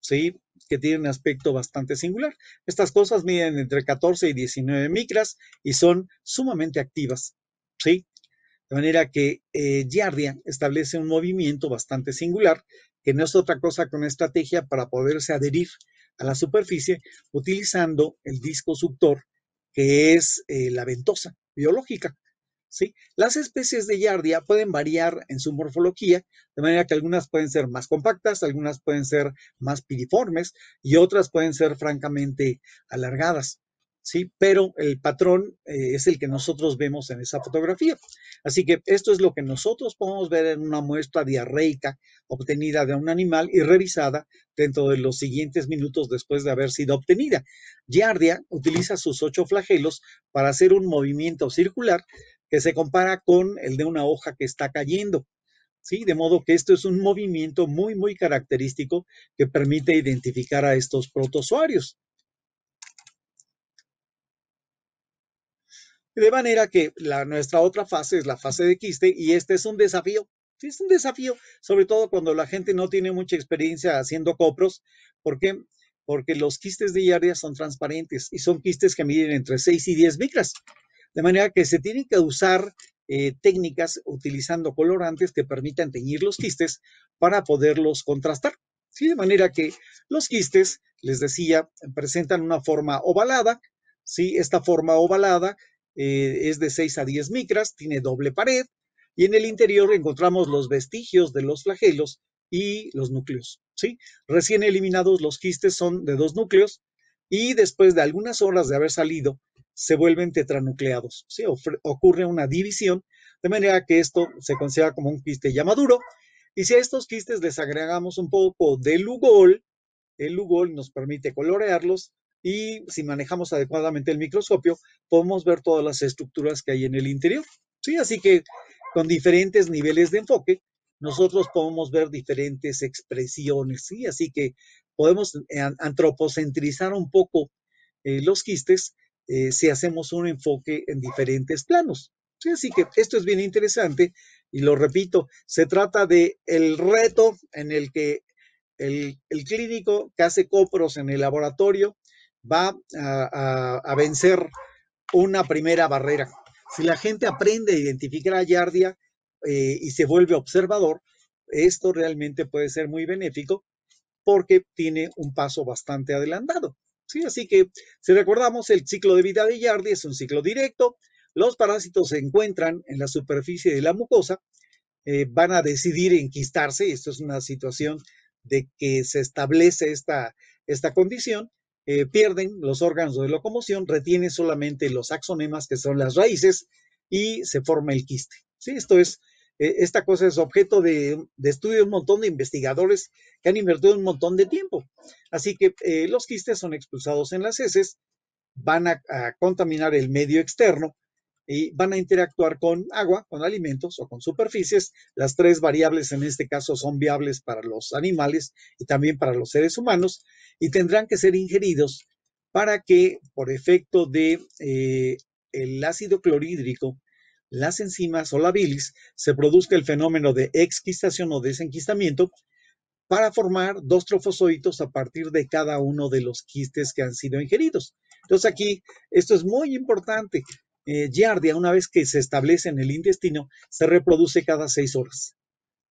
¿sí? Que tiene un aspecto bastante singular. Estas cosas miden entre 14 y 19 micras y son sumamente activas, ¿sí? De manera que eh, establece un movimiento bastante singular, que no es otra cosa que una estrategia para poderse adherir a la superficie utilizando el disco suctor que es eh, la ventosa biológica. ¿sí? Las especies de Yardia pueden variar en su morfología, de manera que algunas pueden ser más compactas, algunas pueden ser más piriformes y otras pueden ser francamente alargadas. Pero el patrón eh, es el que nosotros vemos en esa fotografía. Así que esto es lo que nosotros podemos ver en una muestra diarreica obtenida de un animal y revisada dentro de los siguientes minutos después de haber sido obtenida. Giardia utiliza sus ocho flagelos para hacer un movimiento circular que se compara con el de una hoja que está cayendo. ¿Sí? De modo que esto es un movimiento muy, muy característico que permite identificar a estos protozoarios. De manera que la, nuestra otra fase es la fase de quiste y este es un desafío. es un desafío, sobre todo cuando la gente no tiene mucha experiencia haciendo copros. ¿Por qué? Porque los quistes de diaria son transparentes y son quistes que miden entre 6 y 10 micras. De manera que se tienen que usar eh, técnicas utilizando colorantes que permitan teñir los quistes para poderlos contrastar. ¿sí? De manera que los quistes, les decía, presentan una forma ovalada. Esta forma ovalada eh, es de 6 a 10 micras, tiene doble pared y en el interior encontramos los vestigios de los flagelos y los núcleos. ¿sí? Recién eliminados los quistes son de dos núcleos y después de algunas horas de haber salido se vuelven tetranucleados. ¿sí? Ocurre una división, de manera que esto se considera como un quiste ya maduro. Y si a estos quistes les agregamos un poco de lugol, el lugol nos permite colorearlos y si manejamos adecuadamente el microscopio, podemos ver todas las estructuras que hay en el interior. ¿sí? Así que con diferentes niveles de enfoque, nosotros podemos ver diferentes expresiones. ¿sí? Así que podemos eh, antropocentrizar un poco eh, los quistes eh, si hacemos un enfoque en diferentes planos. ¿sí? Así que esto es bien interesante y lo repito, se trata de el reto en el que el, el clínico que hace copros en el laboratorio va a, vencer una primera barrera. Si la gente aprende a identificar a Yardia eh, y se vuelve observador, esto realmente puede ser muy benéfico porque tiene un paso bastante adelantado. ¿sí? Así que, si recordamos, el ciclo de vida de Yardia es un ciclo directo. Los parásitos se encuentran en la superficie de la mucosa, eh, van a decidir enquistarse. Esto es una situación de que se establece esta, esta condición eh, pierden los órganos de locomoción, retienen solamente los axonemas, que son las raíces, y se forma el quiste. ¿sí? Esto es, e, esta cosa es objeto de, estudio de un montón de investigadores que han invertido un montón de tiempo. Así que eh, los quistes son expulsados en las heces, van a contaminar el medio externo y van a interactuar con agua, con alimentos o con superficies. Las tres variables en este caso son viables para los animales y también para los seres humanos y tendrán que ser ingeridos para que por efecto de eh, el ácido clorhídrico, las enzimas o la bilis, se produzca el fenómeno de exquistación o desenquistamiento para formar dos trofozoitos a partir de cada uno de los quistes que han sido ingeridos. Entonces aquí, esto es muy importante. Eh, Yardia una vez que se establece en el intestino, se reproduce cada seis horas.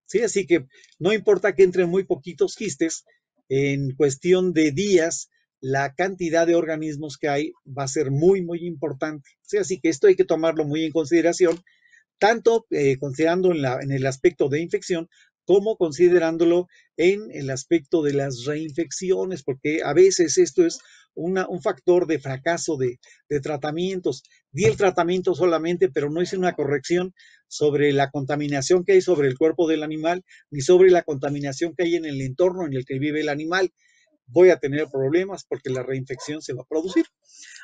¿Sí? Así que no importa que entren muy poquitos quistes, en cuestión de días, la cantidad de organismos que hay va a ser muy, muy importante. ¿Sí? Así que esto hay que tomarlo muy en consideración, tanto eh, considerando en, en el aspecto de infección como considerándolo en el aspecto de las reinfecciones, porque a veces esto es un factor de fracaso de, tratamientos. Di el tratamiento solamente, pero no hice una corrección sobre la contaminación que hay sobre el cuerpo del animal, ni sobre la contaminación que hay en el entorno en el que vive el animal. Voy a tener problemas porque la reinfección se va a producir.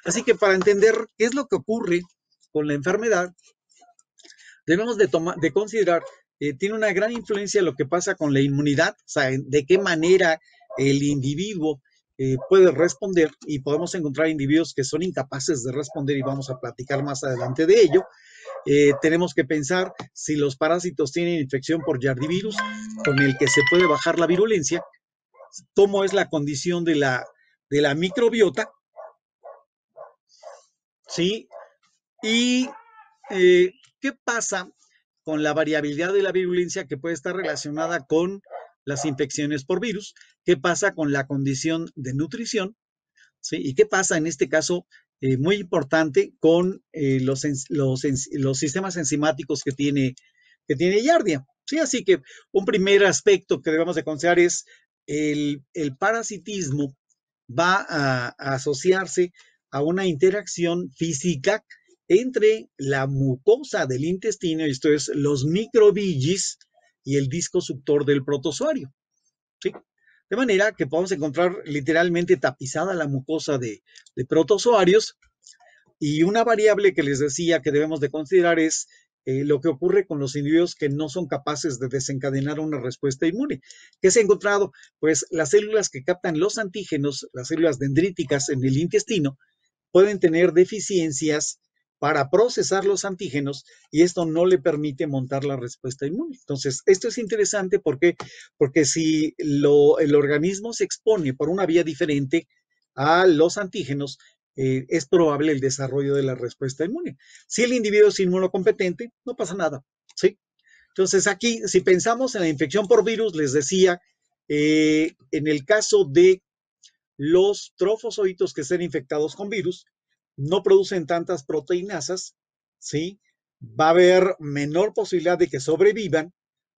Así que para entender qué es lo que ocurre con la enfermedad, debemos de considerar eh, tiene una gran influencia lo que pasa con la inmunidad, o sea, de qué manera el individuo eh, puede responder y podemos encontrar individuos que son incapaces de responder y vamos a platicar más adelante de ello. Eh, tenemos que pensar si los parásitos tienen infección por yardivirus, con el que se puede bajar la virulencia, cómo es la condición de la, de la microbiota, ¿sí? Y qué pasa con la variabilidad de la virulencia que puede estar relacionada con las infecciones por virus, qué pasa con la condición de nutrición, Y qué pasa en este caso eh, muy importante con eh, los, los, sistemas enzimáticos que tiene, que tiene Yardia. ¿sí? Así que un primer aspecto que debemos de considerar es el, el parasitismo va a asociarse a una interacción física entre la mucosa del intestino, esto es los microvillis y el disco suctor del protozoario. De manera que podemos encontrar literalmente tapizada la mucosa de, de, protozoarios. Y una variable que les decía que debemos de considerar es eh, lo que ocurre con los individuos que no son capaces de desencadenar una respuesta inmune. ¿Qué se ha encontrado? Pues las células que captan los antígenos, las células dendríticas en el intestino, pueden tener deficiencias para procesar los antígenos y esto no le permite montar la respuesta inmune. Entonces, esto es interesante porque, porque si el organismo se expone por una vía diferente a los antígenos, eh, es probable el desarrollo de la respuesta inmune. Si el individuo es inmunocompetente, no pasa nada, ¿sí? Entonces, aquí, si pensamos en la infección por virus, les decía, eh, en el caso de los trofozoitos que estén infectados con virus, no producen tantas proteínasas, ¿sí? Va a haber menor posibilidad de que sobrevivan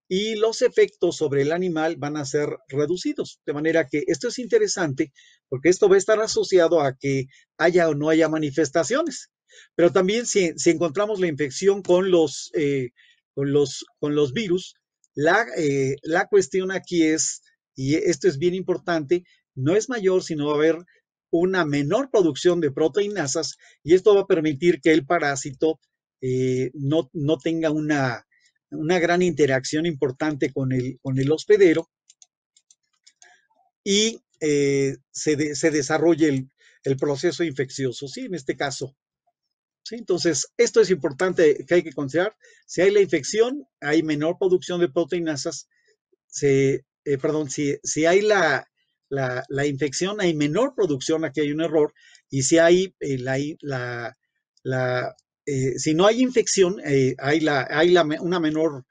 y los efectos sobre el animal van a ser reducidos. De manera que esto es interesante porque esto va a estar asociado a que haya o no haya manifestaciones. Pero también si, encontramos la infección con los, eh, los, con los virus, la, eh, la cuestión aquí es, y esto es bien importante, no es mayor, sino va a haber una menor producción de proteínasas y esto va a permitir que el parásito eh, no, tenga una, gran interacción importante con el, con el hospedero y eh, se, desarrolle el, proceso infeccioso, ¿sí? En este caso. Entonces, esto es importante que hay que considerar. Si hay la infección, hay menor producción de proteínasas. Se, eh, perdón, si, si hay la, la, la, infección, hay menor producción, aquí hay un error, y si hay eh, la, la, eh, si no hay infección, eh, hay, la, hay la, una menor,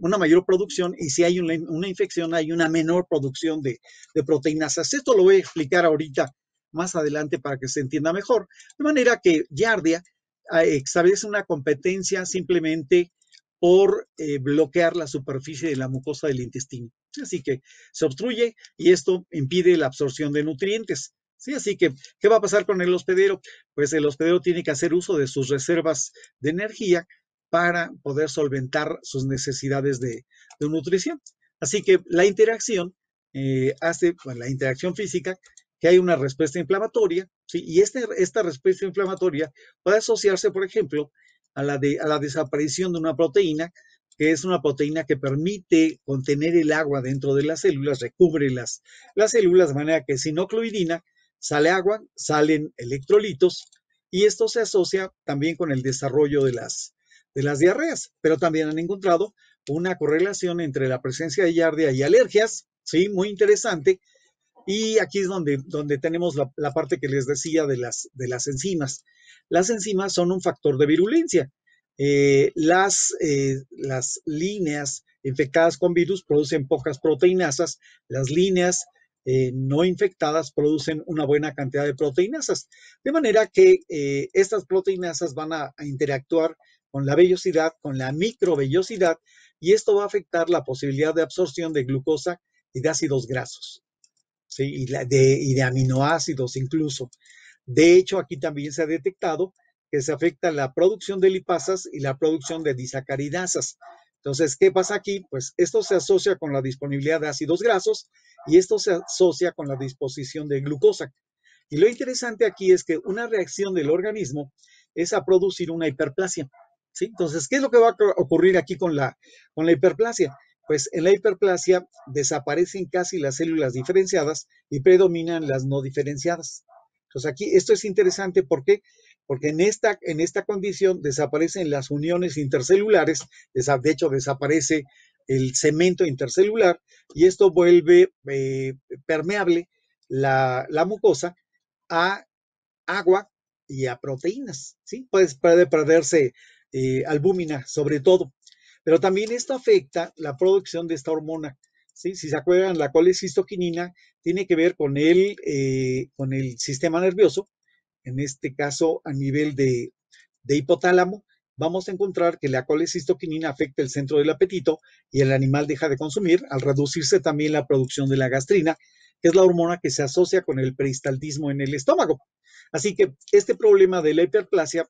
una mayor producción, y si hay una, infección, hay una menor producción de, proteínas. Esto lo voy a explicar ahorita más adelante para que se entienda mejor. De manera que Yardia establece una competencia simplemente por bloquear la superficie de la mucosa del intestino. Así que se obstruye y esto impide la absorción de nutrientes. Sí, así que, ¿qué va a pasar con el hospedero? Pues el hospedero tiene que hacer uso de sus reservas de energía para poder solventar sus necesidades de, nutrición. Así que la interacción eh, hace, pues, la interacción física, que hay una respuesta inflamatoria, y este, esta respuesta inflamatoria puede asociarse, por ejemplo, a la, de, a la desaparición de una proteína que es una proteína que permite contener el agua dentro de las células, recubre las, células de manera que no ocloidina sale agua, salen electrolitos y esto se asocia también con el desarrollo de las, de las diarreas, pero también han encontrado una correlación entre la presencia de yardia y alergias, sí, muy interesante. Y aquí es donde, donde tenemos la, la parte que les decía de las, de las enzimas. Las enzimas son un factor de virulencia. Eh, las, eh, las líneas infectadas con virus producen pocas proteínasas las líneas eh, no infectadas producen una buena cantidad de proteínasas De manera que estas proteínasas van a, interactuar con la vellosidad, con la microvellosidad, y esto va a afectar la posibilidad de absorción de glucosa y de ácidos grasos, ¿sí? y, de, y de aminoácidos incluso. De hecho, aquí también se ha detectado que se afecta la producción de lipasas y la producción de disacaridasas. Entonces, ¿qué pasa aquí? Pues esto se asocia con la disponibilidad de ácidos grasos y esto se asocia con la disposición de glucosa. Y lo interesante aquí es que una reacción del organismo es a producir una hiperplasia. ¿sí? Entonces, ¿qué es lo que va a ocurrir aquí con la, con la hiperplasia? Pues en la hiperplasia desaparecen casi las células diferenciadas y predominan las no diferenciadas. Entonces aquí esto es interesante porque porque en esta, en esta condición desaparecen las uniones intercelulares, de hecho desaparece el cemento intercelular y esto vuelve eh, permeable la, mucosa a agua y a proteínas, pues, puede perderse eh, albúmina sobre todo, pero también esto afecta la producción de esta hormona. Si se acuerdan, la colecistoquinina tiene que ver con el, eh, con el sistema nervioso en este caso a nivel de, hipotálamo, vamos a encontrar que la colecistoquinina afecta el centro del apetito y el animal deja de consumir al reducirse también la producción de la gastrina, que es la hormona que se asocia con el peristaltismo en el estómago. Así que este problema de la hiperplasia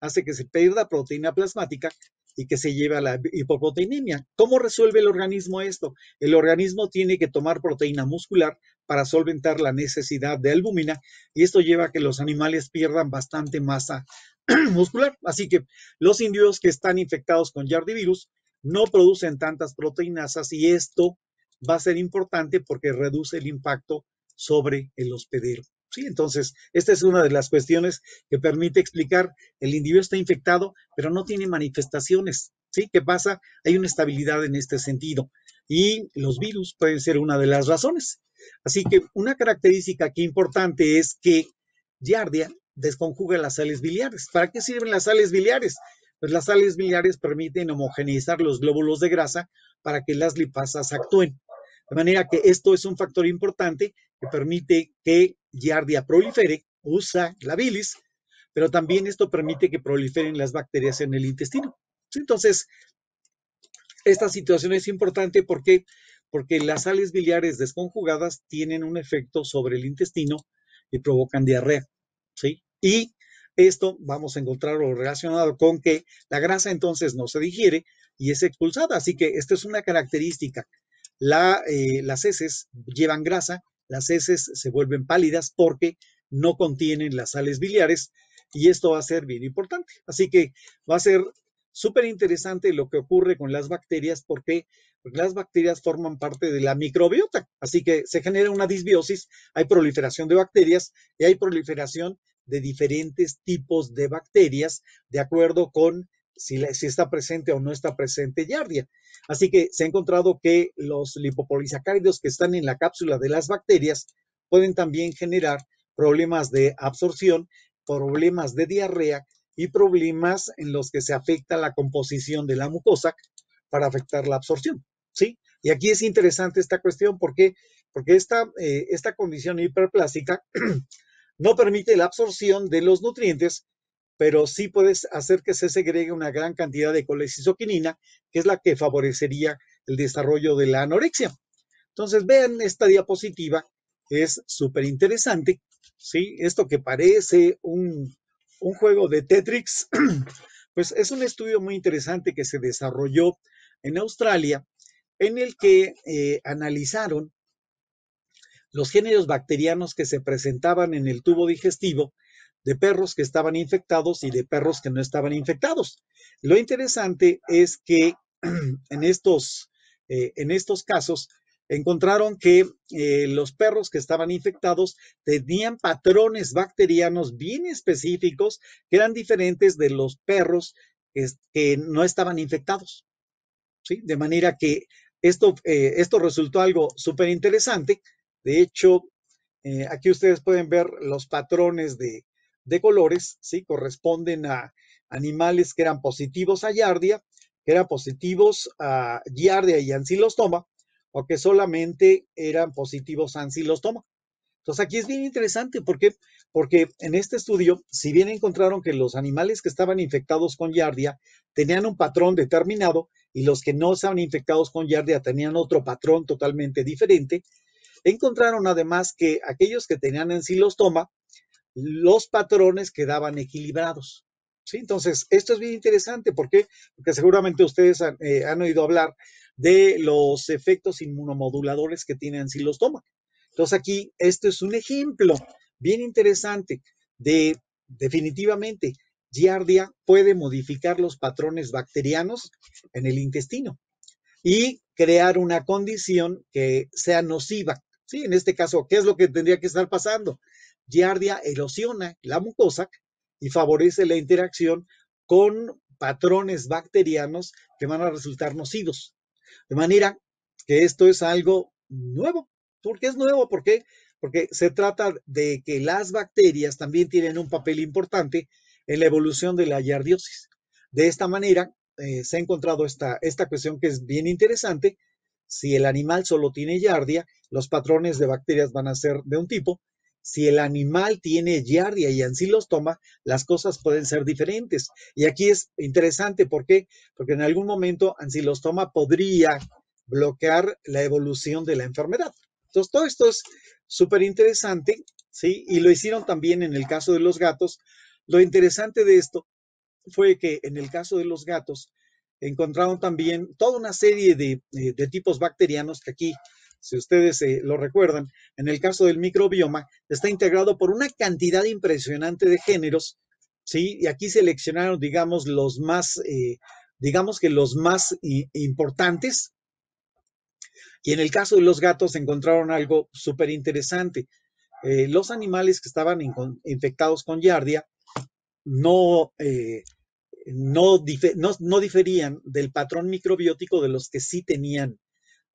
hace que se pierda proteína plasmática y que se lleve a la hipoproteinemia. ¿Cómo resuelve el organismo esto? El organismo tiene que tomar proteína muscular para solventar la necesidad de albúmina y esto lleva a que los animales pierdan bastante masa <clears throat> muscular. Así que los individuos que están infectados con yardivirus no producen tantas proteínasas, y esto va a ser importante porque reduce el impacto sobre el hospedero. Sí, entonces, esta es una de las cuestiones que permite explicar, el individuo está infectado, pero no tiene manifestaciones. ¿Sí? ¿Qué pasa? Hay una estabilidad en este sentido. Y los virus pueden ser una de las razones. Así que una característica aquí importante es que Giardia desconjuga las sales biliares. ¿Para qué sirven las sales biliares? Pues las sales biliares permiten homogeneizar los glóbulos de grasa para que las lipasas actúen. De manera que esto es un factor importante que permite que Giardia prolifere, usa la bilis, pero también esto permite que proliferen las bacterias en el intestino. Entonces, esta situación es importante porque porque las sales biliares desconjugadas tienen un efecto sobre el intestino y provocan diarrea, ¿sí? Y esto vamos a encontrarlo relacionado con que la grasa entonces no se digiere y es expulsada. Así que esta es una característica. Eh, las heces llevan grasa, las heces se vuelven pálidas porque no contienen las sales biliares y esto va a ser bien importante. Así que va a ser Súper interesante lo que ocurre con las bacterias, Porque pues las bacterias forman parte de la microbiota, así que se genera una disbiosis, hay proliferación de bacterias y hay proliferación de diferentes tipos de bacterias de acuerdo con si, si, está presente o no está presente Yardia. Así que se ha encontrado que los lipopolisacáridos que están en la cápsula de las bacterias pueden también generar problemas de absorción, problemas de diarrea y problemas en los que se afecta la composición de la mucosa para afectar la absorción, ¿sí? Y aquí es interesante esta cuestión, porque Porque esta, eh, esta condición hiperplástica <clears throat> no permite la absorción de los nutrientes, pero sí puedes hacer que se segregue una gran cantidad de colecisoquinina, que es la que favorecería el desarrollo de la anorexia. Entonces, vean esta diapositiva, es súper interesante, ¿sí? Esto que parece un, un juego de Tetrix, <clears throat> pues es un estudio muy interesante que se desarrolló en Australia, en el que eh, analizaron los géneros bacterianos que se presentaban en el tubo digestivo de perros que estaban infectados y de perros que no estaban infectados. Lo interesante es que <clears throat> en estos, eh, en estos casos encontraron que eh, los perros que estaban infectados tenían patrones bacterianos bien específicos que eran diferentes de los perros que, no estaban infectados. ¿sí? De manera que esto, eh, esto resultó algo súper interesante. De hecho, eh, aquí ustedes pueden ver los patrones de, colores, ¿sí? corresponden a animales que eran positivos a Yardia, que eran positivos a Giardia y Ancilostoma, o que solamente eran positivos toma. Entonces aquí es bien interesante, ¿por qué? Porque en este estudio, si bien encontraron que los animales que estaban infectados con Yardia tenían un patrón determinado y los que no estaban infectados con Yardia tenían otro patrón totalmente diferente, encontraron además que aquellos que tenían ancilostoma, los patrones quedaban equilibrados. Entonces, esto es bien interesante, ¿por Porque seguramente ustedes han, eh, han oído hablar de los efectos inmunomoduladores que tienen si los toman. Entonces aquí, esto es un ejemplo bien interesante de definitivamente Giardia puede modificar los patrones bacterianos en el intestino y crear una condición que sea nociva. Sí, en este caso, ¿qué es lo que tendría que estar pasando? Giardia erosiona la mucosa y favorece la interacción con patrones bacterianos que van a resultar nocivos. De manera que esto es algo nuevo. ¿Por qué es nuevo? Porque se trata de que las bacterias también tienen un papel importante en la evolución de la yardiosis. De esta manera, eh, se ha encontrado esta, esta cuestión que es bien interesante. Si el animal solo tiene yardia, los patrones de bacterias van a ser de un tipo si el animal tiene yardia y así toma, las cosas pueden ser diferentes. Y aquí es interesante, ¿por qué? Porque en algún momento ah, los toma podría bloquear la evolución de la enfermedad. Entonces, todo esto es súper interesante, ¿sí? Y lo hicieron también en el caso de los gatos. Lo interesante de esto fue que en el caso de los gatos encontraron también toda una serie de tipos bacterianos que aquí si ustedes eh, lo recuerdan, en el caso del microbioma, está integrado por una cantidad impresionante de géneros, ¿sí? Y aquí seleccionaron, digamos, los más, eh, digamos que los más importantes. Y en el caso de los gatos encontraron algo súper interesante. Eh, los animales que estaban infectados con yardia no, no, no, diferían del patrón microbiótico de los que sí tenían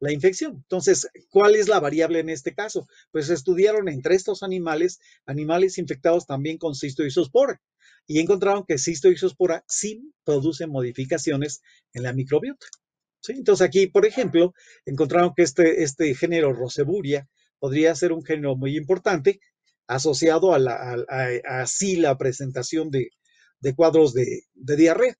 la infección. Entonces, ¿cuál es la variable en este caso? Pues estudiaron entre estos animales, animales infectados también con cisto y y encontraron que cisto sí produce modificaciones en la microbiota. Entonces, aquí, por ejemplo, encontraron que este, este género Roseburia podría ser un género muy importante asociado a, la, la presentación de, cuadros de, diarrea.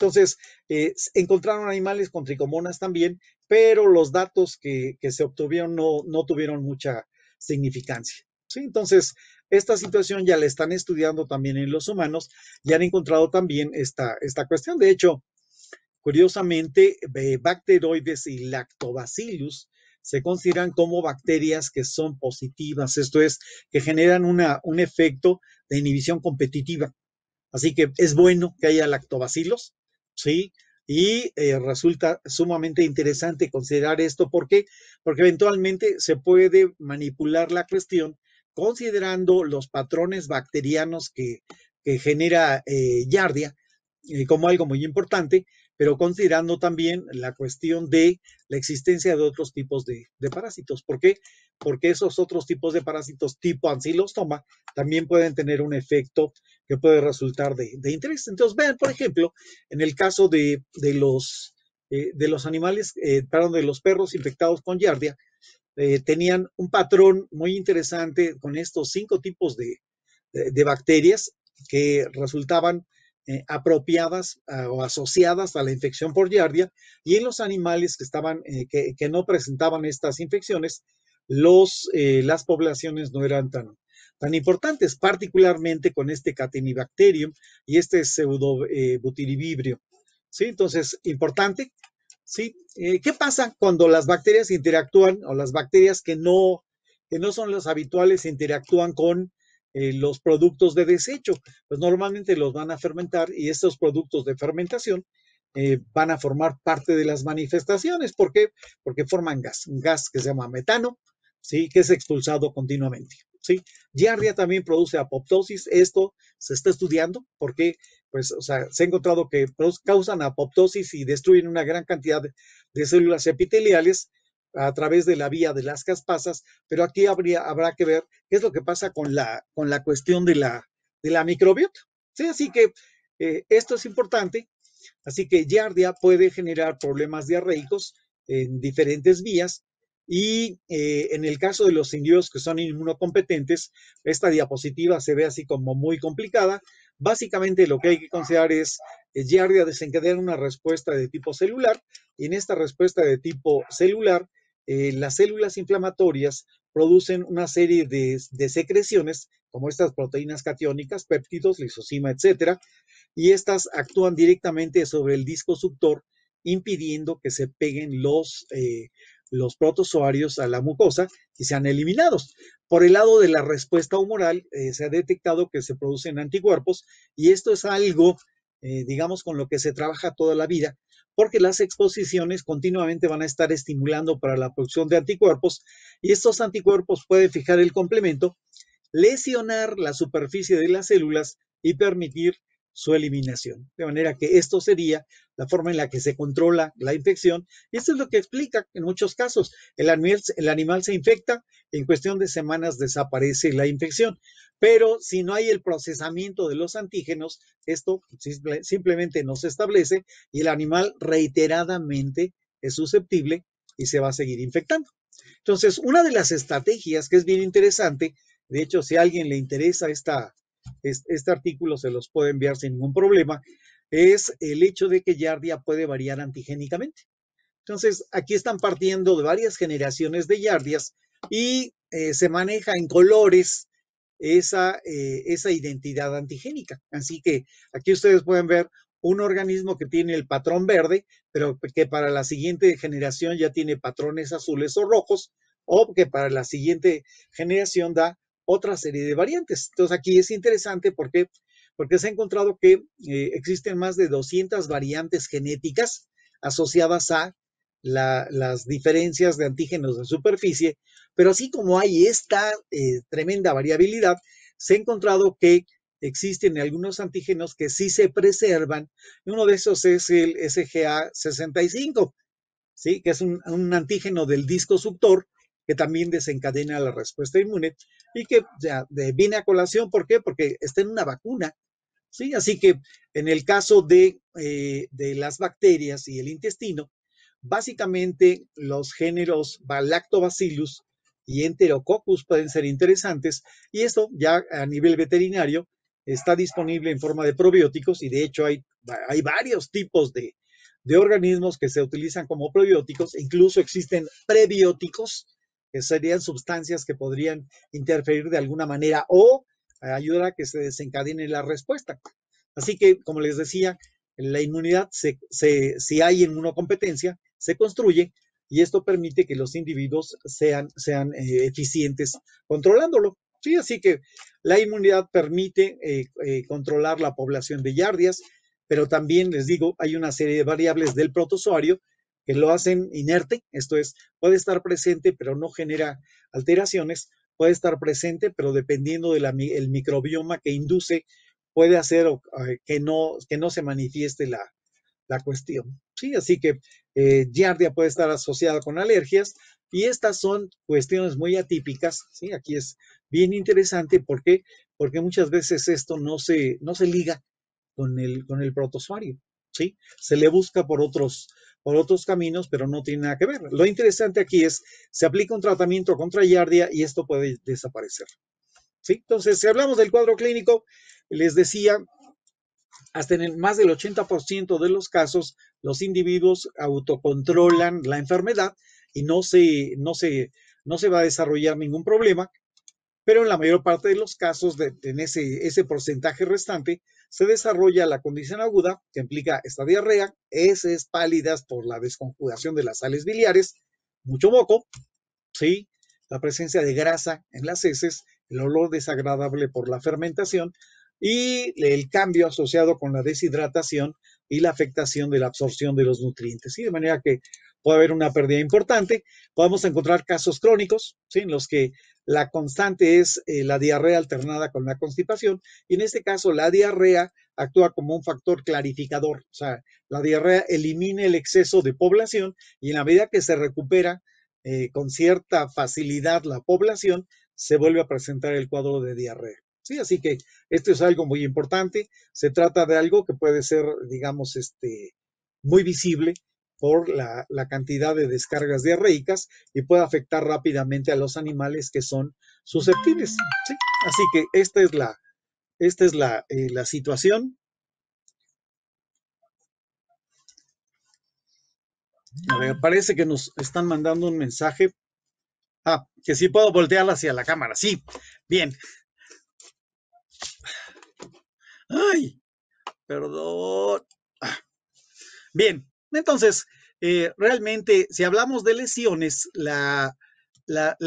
Entonces, eh, encontraron animales con tricomonas también pero los datos que, se obtuvieron no, tuvieron mucha significancia. ¿sí? Entonces, esta situación ya la están estudiando también en los humanos y han encontrado también esta, esta cuestión. De hecho, curiosamente, eh, bacteroides y lactobacillus se consideran como bacterias que son positivas, esto es, que generan una, un efecto de inhibición competitiva. Así que es bueno que haya lactobacilos, ¿sí? Y eh, resulta sumamente interesante considerar esto. porque, Porque eventualmente se puede manipular la cuestión considerando los patrones bacterianos que, genera eh, Yardia eh, como algo muy importante pero considerando también la cuestión de la existencia de otros tipos de, parásitos. ¿Por qué? Porque esos otros tipos de parásitos tipo ancilostoma también pueden tener un efecto que puede resultar de, interés. Entonces, vean, por ejemplo, en el caso de, los, eh, de los animales, eh, perdón, de los perros infectados con yardia, eh, tenían un patrón muy interesante con estos cinco tipos de bacterias que resultaban eh, apropiadas ah, o asociadas a la infección por Giardia y en los animales que, estaban, eh, que, no presentaban estas infecciones, los, eh, las poblaciones no eran tan, tan importantes, particularmente con este catenibacterium y este pseudobutiribibrio. ¿sí? Entonces, importante. ¿Qué pasa cuando las bacterias interactúan o las bacterias que no, que no son las habituales interactúan con eh, los productos de desecho. Pues normalmente los van a fermentar y estos productos de fermentación eh, van a formar parte de las manifestaciones. ¿Por qué? Porque forman gas, un gas que se llama metano, ¿sí? que es expulsado continuamente. ¿sí? Giardia también produce apoptosis. Esto se está estudiando porque pues, se ha encontrado que causan apoptosis y destruyen una gran cantidad de células epiteliales a través de la vía de las caspasas, pero aquí habrá que ver qué es lo que pasa con la, con la cuestión de la, de la microbiota. ¿sí? Así que eh, esto es importante. Así que yardia puede generar problemas diarreicos en diferentes vías y eh, en el caso de los individuos que son inmunocompetentes, esta diapositiva se ve así como muy complicada. Básicamente lo que hay que considerar es Giardia eh, desencadena una respuesta de tipo celular y en esta respuesta de tipo celular eh, las células inflamatorias producen una serie de, secreciones, como estas proteínas catiónicas, péptidos, lisosima, etcétera, y estas actúan directamente sobre el disco subtor, impidiendo que se peguen los, eh, los protozoarios a la mucosa y sean eliminados. Por el lado de la respuesta humoral, eh, se ha detectado que se producen anticuerpos, y esto es algo, digamos, con lo que se trabaja toda la vida, porque las exposiciones continuamente van a estar estimulando para la producción de anticuerpos y estos anticuerpos pueden fijar el complemento, lesionar la superficie de las células y permitir su eliminación. De manera que esto sería la forma en la que se controla la infección. Y esto es lo que explica en muchos casos. El animal, se infecta, en cuestión de semanas desaparece la infección. Pero si no hay el procesamiento de los antígenos, esto simplemente no se establece y el animal reiteradamente es susceptible y se va a seguir infectando. Entonces, una de las estrategias que es bien interesante, de hecho, si a alguien le interesa esta este artículo se los puede enviar sin ningún problema, es el hecho de que Yardia puede variar antigénicamente. Entonces, aquí están partiendo de varias generaciones de Yardias y eh, se maneja en colores esa, eh, esa identidad antigénica. Así que aquí ustedes pueden ver un organismo que tiene el patrón verde, pero que para la siguiente generación ya tiene patrones azules o rojos, o que para la siguiente generación da otra serie de variantes. Entonces aquí es interesante porque, porque se ha encontrado que eh, existen más de 200 variantes genéticas asociadas a las diferencias de antígenos de superficie, pero así como hay esta eh, tremenda variabilidad, se ha encontrado que existen algunos antígenos que sí se preservan. Uno de esos es el SGA65, ¿sí? que es un, antígeno del disco suctor que también desencadena la respuesta inmune, y que ya viene a colación, ¿por qué? Porque está en una vacuna, ¿sí? Así que en el caso de, eh, de las bacterias y el intestino, básicamente los géneros Lactobacillus y Enterococcus pueden ser interesantes y esto ya a nivel veterinario está disponible en forma de probióticos y de hecho hay, hay varios tipos de, de organismos que se utilizan como probióticos, incluso existen prebióticos, que serían sustancias que podrían interferir de alguna manera o ayudar a que se desencadene la respuesta. Así que, como les decía, la inmunidad, se, se, si hay inmunocompetencia, se construye y esto permite que los individuos sean, sean eh, eficientes controlándolo. Sí, así que la inmunidad permite eh, eh, controlar la población de yardias, pero también les digo, hay una serie de variables del protozoario que lo hacen inerte, esto es, puede estar presente pero no genera alteraciones, puede estar presente pero dependiendo del microbioma que induce, puede hacer eh, que, no, que no se manifieste la, cuestión. Sí, así que eh, puede estar asociada con alergias y estas son cuestiones muy atípicas. Sí, aquí es bien interesante porque porque muchas veces esto no se no se liga con el con el protozoario. Sí, se le busca por otros por otros caminos, pero no tiene nada que ver. Lo interesante aquí es, se aplica un tratamiento contra Yardia y esto puede desaparecer. Entonces, si hablamos del cuadro clínico, les decía, hasta en el más del 80% de los casos, los individuos autocontrolan la enfermedad y no se, no se, no se va a desarrollar ningún problema pero en la mayor parte de los casos, de, en ese, ese porcentaje restante, se desarrolla la condición aguda, que implica esta diarrea, heces pálidas por la desconjugación de las sales biliares, mucho moco, ¿sí? la presencia de grasa en las heces, el olor desagradable por la fermentación y el cambio asociado con la deshidratación y la afectación de la absorción de los nutrientes. Y de manera que puede haber una pérdida importante. Podemos encontrar casos crónicos, en los que la constante es eh, la diarrea alternada con la constipación, y en este caso la diarrea actúa como un factor clarificador, o sea, la diarrea elimina el exceso de población y en la medida que se recupera eh, con cierta facilidad la población, se vuelve a presentar el cuadro de diarrea. Sí, así que esto es algo muy importante. Se trata de algo que puede ser, digamos, este, muy visible por la, cantidad de descargas diarreicas y puede afectar rápidamente a los animales que son susceptibles. Así que esta es la, esta es la, eh, la situación. A ver, parece que nos están mandando un mensaje. Ah, que sí puedo voltearla hacia la cámara. Sí, bien. Ay, perdón. Bien, entonces, eh, realmente, si hablamos de lesiones, la,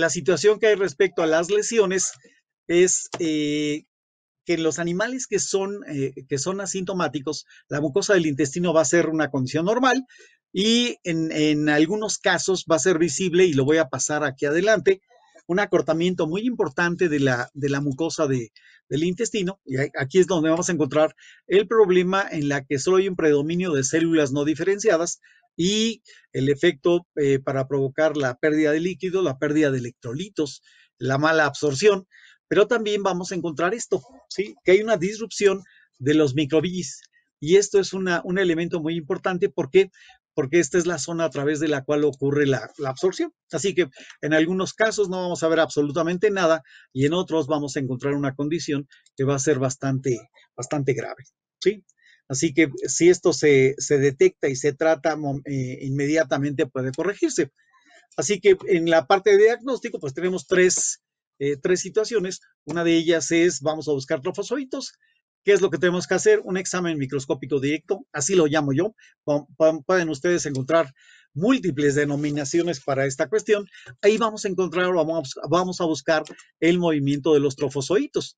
situación que hay respecto a las lesiones es eh, que en los animales que son, eh, que son asintomáticos, la mucosa del intestino va a ser una condición normal y en, en algunos casos va a ser visible, y lo voy a pasar aquí adelante, un acortamiento muy importante de la, de la mucosa del intestino. Y aquí es donde vamos a encontrar el problema en la que solo hay un predominio de células no diferenciadas y el efecto eh, para provocar la pérdida de líquido, la pérdida de electrolitos, la mala absorción. Pero también vamos a encontrar esto, ¿sí? que hay una disrupción de los microbios Y esto es un elemento muy importante porque porque esta es la zona a través de la cual ocurre la, absorción. Así que en algunos casos no vamos a ver absolutamente nada y en otros vamos a encontrar una condición que va a ser bastante, bastante grave. ¿sí? Así que si esto se, detecta y se trata eh, inmediatamente puede corregirse. Así que en la parte de diagnóstico pues tenemos tres, eh, situaciones. Una de ellas es vamos a buscar trofozoitos. ¿Qué es lo que tenemos que hacer? Un examen microscópico directo, así lo llamo yo. Pueden ustedes encontrar múltiples denominaciones para esta cuestión. Ahí vamos a encontrar, vamos, a buscar el movimiento de los trofozoitos.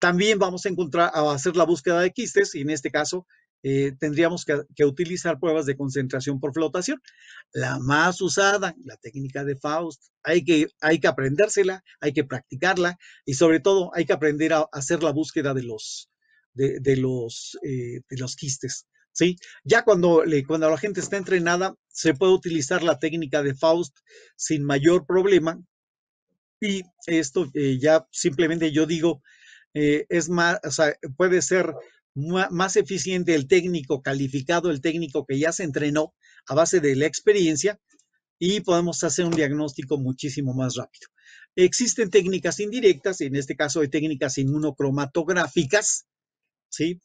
También vamos a encontrar, a hacer la búsqueda de quistes y en este caso eh, tendríamos que, utilizar pruebas de concentración por flotación. La más usada, la técnica de Faust, hay que, hay que aprendérsela, hay que practicarla y sobre todo hay que aprender a hacer la búsqueda de los, de, los, eh, de los quistes. ¿sí? Ya cuando, cuando la gente está entrenada, se puede utilizar la técnica de Faust sin mayor problema. Y esto eh, ya simplemente yo digo, eh, es más, puede ser más eficiente el técnico calificado, el técnico que ya se entrenó a base de la experiencia y podemos hacer un diagnóstico muchísimo más rápido. Existen técnicas indirectas, en este caso hay técnicas inmunocromatográficas, ¿sí?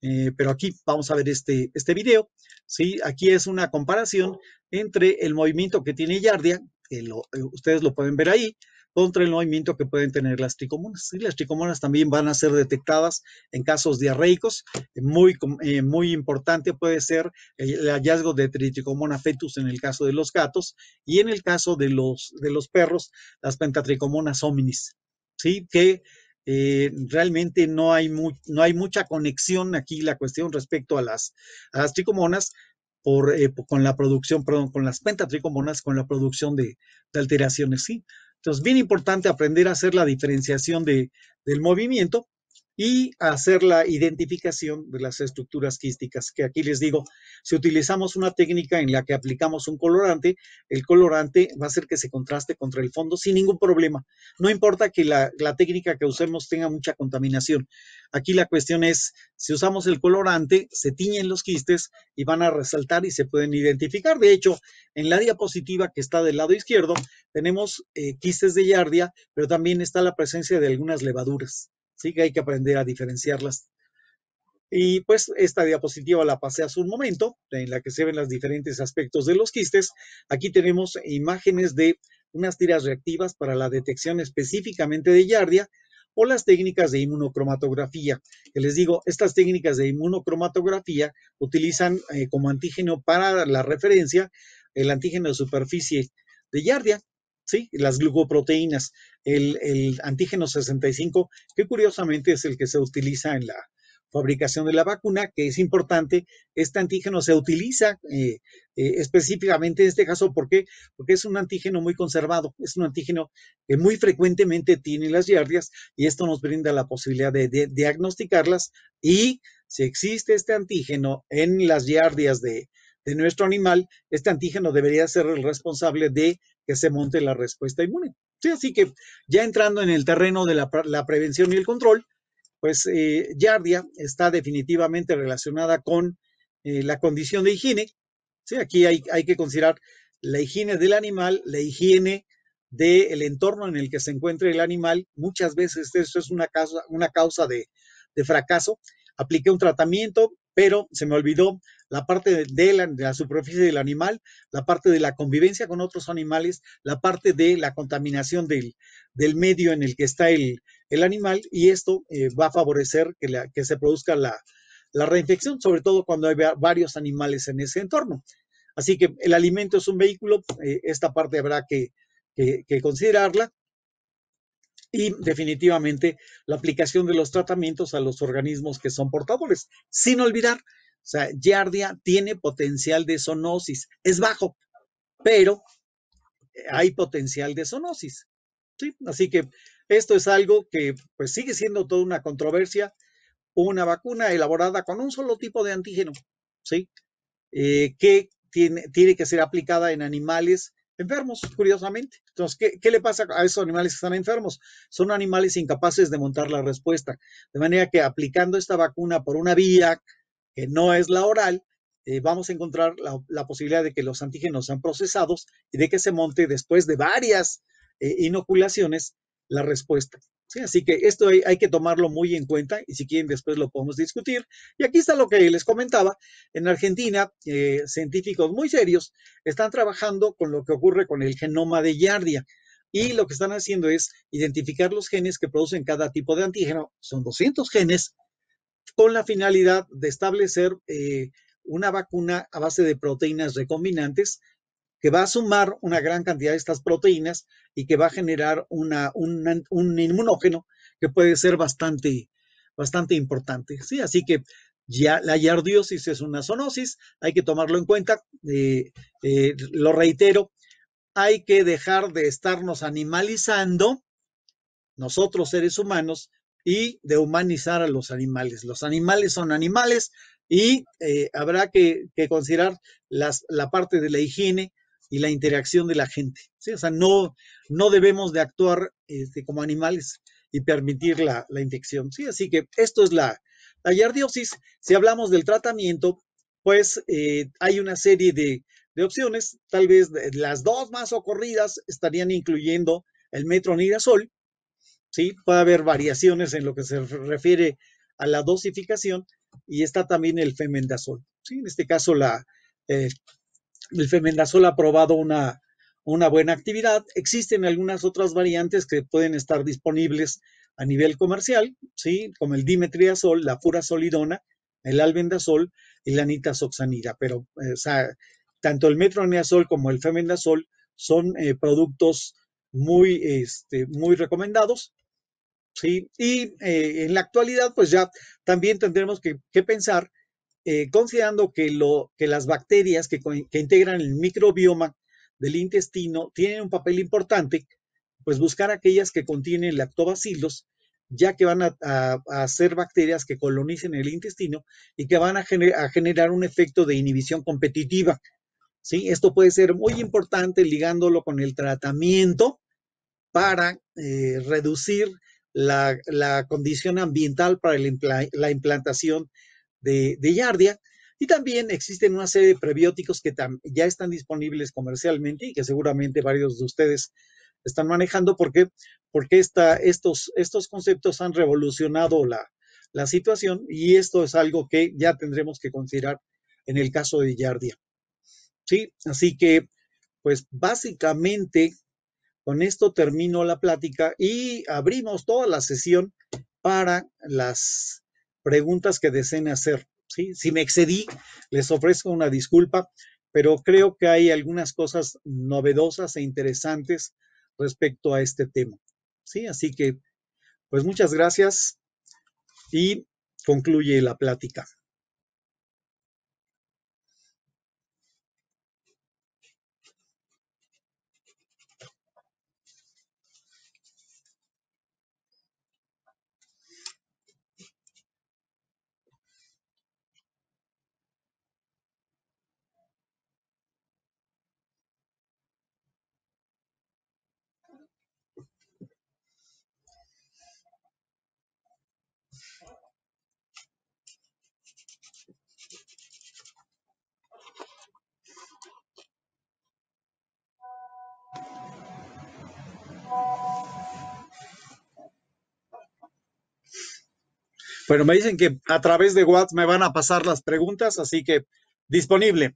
Eh, pero aquí vamos a ver este, este video, ¿sí? Aquí es una comparación entre el movimiento que tiene Yardia, que eh, ustedes lo pueden ver ahí, contra el movimiento que pueden tener las tricomonas. Las tricomonas también van a ser detectadas en casos diarreicos. Eh, muy, muy importante puede ser el hallazgo de Tritricomona fetus en el caso de los gatos y en el caso de los, de los perros, las pentatricomonas hominis, ¿sí? que eh, realmente no hay, no hay mucha conexión aquí la cuestión respecto a las, tricomonas por, eh, con la producción, perdón, con las pentatricomonas, con la producción de, alteraciones, ¿sí? Entonces, bien importante aprender a hacer la diferenciación del movimiento y hacer la identificación de las estructuras quísticas, que aquí les digo, si utilizamos una técnica en la que aplicamos un colorante, el colorante va a hacer que se contraste contra el fondo sin ningún problema. No importa que la, técnica que usemos tenga mucha contaminación. Aquí la cuestión es, si usamos el colorante, se tiñen los quistes y van a resaltar y se pueden identificar. De hecho, en la diapositiva que está del lado izquierdo, tenemos eh, quistes de yardia, pero también está la presencia de algunas levaduras. ¿sí? que hay que aprender a diferenciarlas. Y pues esta diapositiva la pasé hace un momento, en la que se ven los diferentes aspectos de los quistes. Aquí tenemos imágenes de unas tiras reactivas para la detección específicamente de Yardia o las técnicas de inmunocromatografía. Que les digo, estas técnicas de inmunocromatografía utilizan eh, como antígeno para la referencia el antígeno de superficie de Yardia ¿sí? Las glucoproteínas, el, antígeno 65, que curiosamente es el que se utiliza en la fabricación de la vacuna, que es importante, este antígeno se utiliza eh, eh, específicamente en este caso, ¿por qué? Porque es un antígeno muy conservado, es un antígeno que muy frecuentemente tiene las yardias y esto nos brinda la posibilidad de, diagnosticarlas y si existe este antígeno en las yardias de nuestro animal, este antígeno debería ser el responsable de que se monte la respuesta inmune. Sí, así que ya entrando en el terreno de la, prevención y el control, pues eh, Yardia está definitivamente relacionada con eh, la condición de higiene. Sí, aquí hay, que considerar la higiene del animal, la higiene del entorno en el que se encuentre el animal. Muchas veces esto es una causa, una causa de, de fracaso. Apliqué un tratamiento, pero se me olvidó la parte de la, superficie del animal, la parte de la convivencia con otros animales, la parte de la contaminación del, medio en el que está el, animal y esto eh, va a favorecer que, que se produzca la, reinfección, sobre todo cuando hay varios animales en ese entorno. Así que el alimento es un vehículo, eh, esta parte habrá que considerarla y definitivamente la aplicación de los tratamientos a los organismos que son portadores. Sin olvidar, o sea, Giardia tiene potencial de zoonosis, es bajo, pero eh, hay potencial de zoonosis. Así que esto es algo que pues sigue siendo toda una controversia, una vacuna elaborada con un solo tipo de antígeno, ¿sí? Eh, que tiene, tiene que ser aplicada en animales enfermos, curiosamente. Entonces, ¿qué, le pasa a esos animales que están enfermos? Son animales incapaces de montar la respuesta. De manera que aplicando esta vacuna por una vía que no es la oral, eh, vamos a encontrar la, posibilidad de que los antígenos sean procesados y de que se monte después de varias eh, inoculaciones la respuesta. Así que esto hay, que tomarlo muy en cuenta y si quieren después lo podemos discutir. Y aquí está lo que les comentaba. En Argentina, eh, científicos muy serios están trabajando con lo que ocurre con el genoma de Yardia. Y lo que están haciendo es identificar los genes que producen cada tipo de antígeno. Son 200 genes con la finalidad de establecer eh, una vacuna a base de proteínas recombinantes que va a sumar una gran cantidad de estas proteínas y que va a generar un inmunógeno que puede ser bastante, bastante importante. ¿sí? Así que ya la yardiosis es una zoonosis, hay que tomarlo en cuenta, eh, eh, lo reitero, hay que dejar de estarnos animalizando nosotros seres humanos y de humanizar a los animales. Los animales son animales y eh, habrá que, que considerar la parte de la higiene y la interacción de la gente. ¿sí? O sea, no, no debemos de actuar este, como animales y permitir la, infección. ¿sí? Así que esto es la, la Si hablamos del tratamiento, pues eh, hay una serie de, opciones. Tal vez eh, las dos más ocurridas estarían incluyendo el metronidazol. ¿sí? Puede haber variaciones en lo que se refiere a la dosificación y está también el femendazol. ¿sí? En este caso, la, eh, el femendazol ha probado una, una buena actividad. Existen algunas otras variantes que pueden estar disponibles a nivel comercial, ¿sí? como el dimetriazol, la furasolidona, el albendazol y la nitazoxanida. Pero eh, tanto el Metroniazol como el femendazol son eh, productos muy, este, muy recomendados. ¿sí? Y eh, en la actualidad, pues ya también tendremos que pensar eh, considerando que, lo, que, las bacterias que, integran el microbioma del intestino tienen un papel importante, pues buscar aquellas que contienen lactobacilos, ya que van a, ser bacterias que colonicen el intestino y que van a, generar un efecto de inhibición competitiva. ¿sí? Esto puede ser muy importante ligándolo con el tratamiento para eh, reducir la, condición ambiental para la implantación de, Yardia. Y también existen una serie de prebióticos que ya están disponibles comercialmente y que seguramente varios de ustedes están manejando. porque Porque estos, estos conceptos han revolucionado la, situación y esto es algo que ya tendremos que considerar en el caso de Yardia. ¿Sí? Así que, pues básicamente, con esto termino la plática y abrimos toda la sesión para las preguntas que deseen hacer. ¿sí? Si me excedí, les ofrezco una disculpa, pero creo que hay algunas cosas novedosas e interesantes respecto a este tema. ¿sí? Así que, pues muchas gracias y concluye la plática. Bueno, me dicen que a través de WhatsApp me van a pasar las preguntas, así que disponible.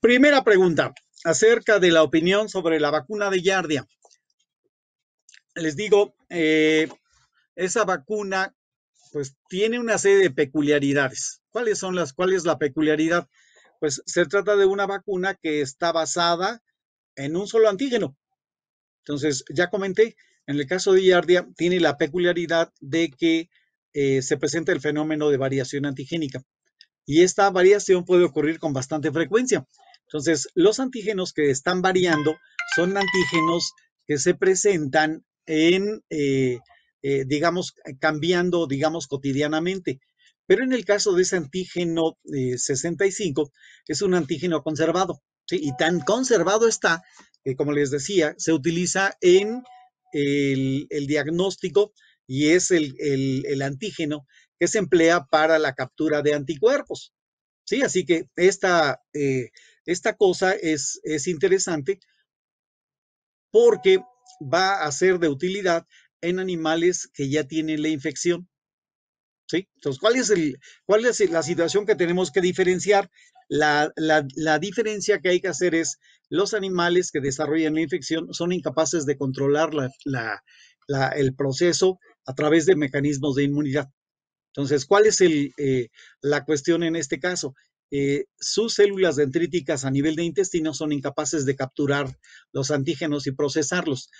Primera pregunta acerca de la opinión sobre la vacuna de Yardia. Les digo, eh, esa vacuna pues tiene una serie de peculiaridades. ¿Cuáles son las? ¿Cuál es la peculiaridad? Pues se trata de una vacuna que está basada en un solo antígeno. Entonces, ya comenté, en el caso de Iardia, tiene la peculiaridad de que eh, se presenta el fenómeno de variación antigénica. Y esta variación puede ocurrir con bastante frecuencia. Entonces, los antígenos que están variando son antígenos que se presentan en eh, eh, digamos, eh, cambiando, digamos, cotidianamente. Pero en el caso de ese antígeno 65, eh, es un antígeno conservado, y tan conservado está que, como les decía, se utiliza en el, diagnóstico y es el, antígeno que se emplea para la captura de anticuerpos. ¿sí? Así que esta, esta cosa es, es, interesante porque va a ser de utilidad en animales que ya tienen la infección. ¿Sí? Entonces, ¿cuál es, el, cuál es la situación que tenemos que diferenciar? La, diferencia que hay que hacer es los animales que desarrollan la infección son incapaces de controlar el proceso a través de mecanismos de inmunidad. Entonces, ¿cuál es eh, la cuestión en este caso? Eh, sus células dendríticas a nivel de intestino son incapaces de capturar los antígenos y procesarlos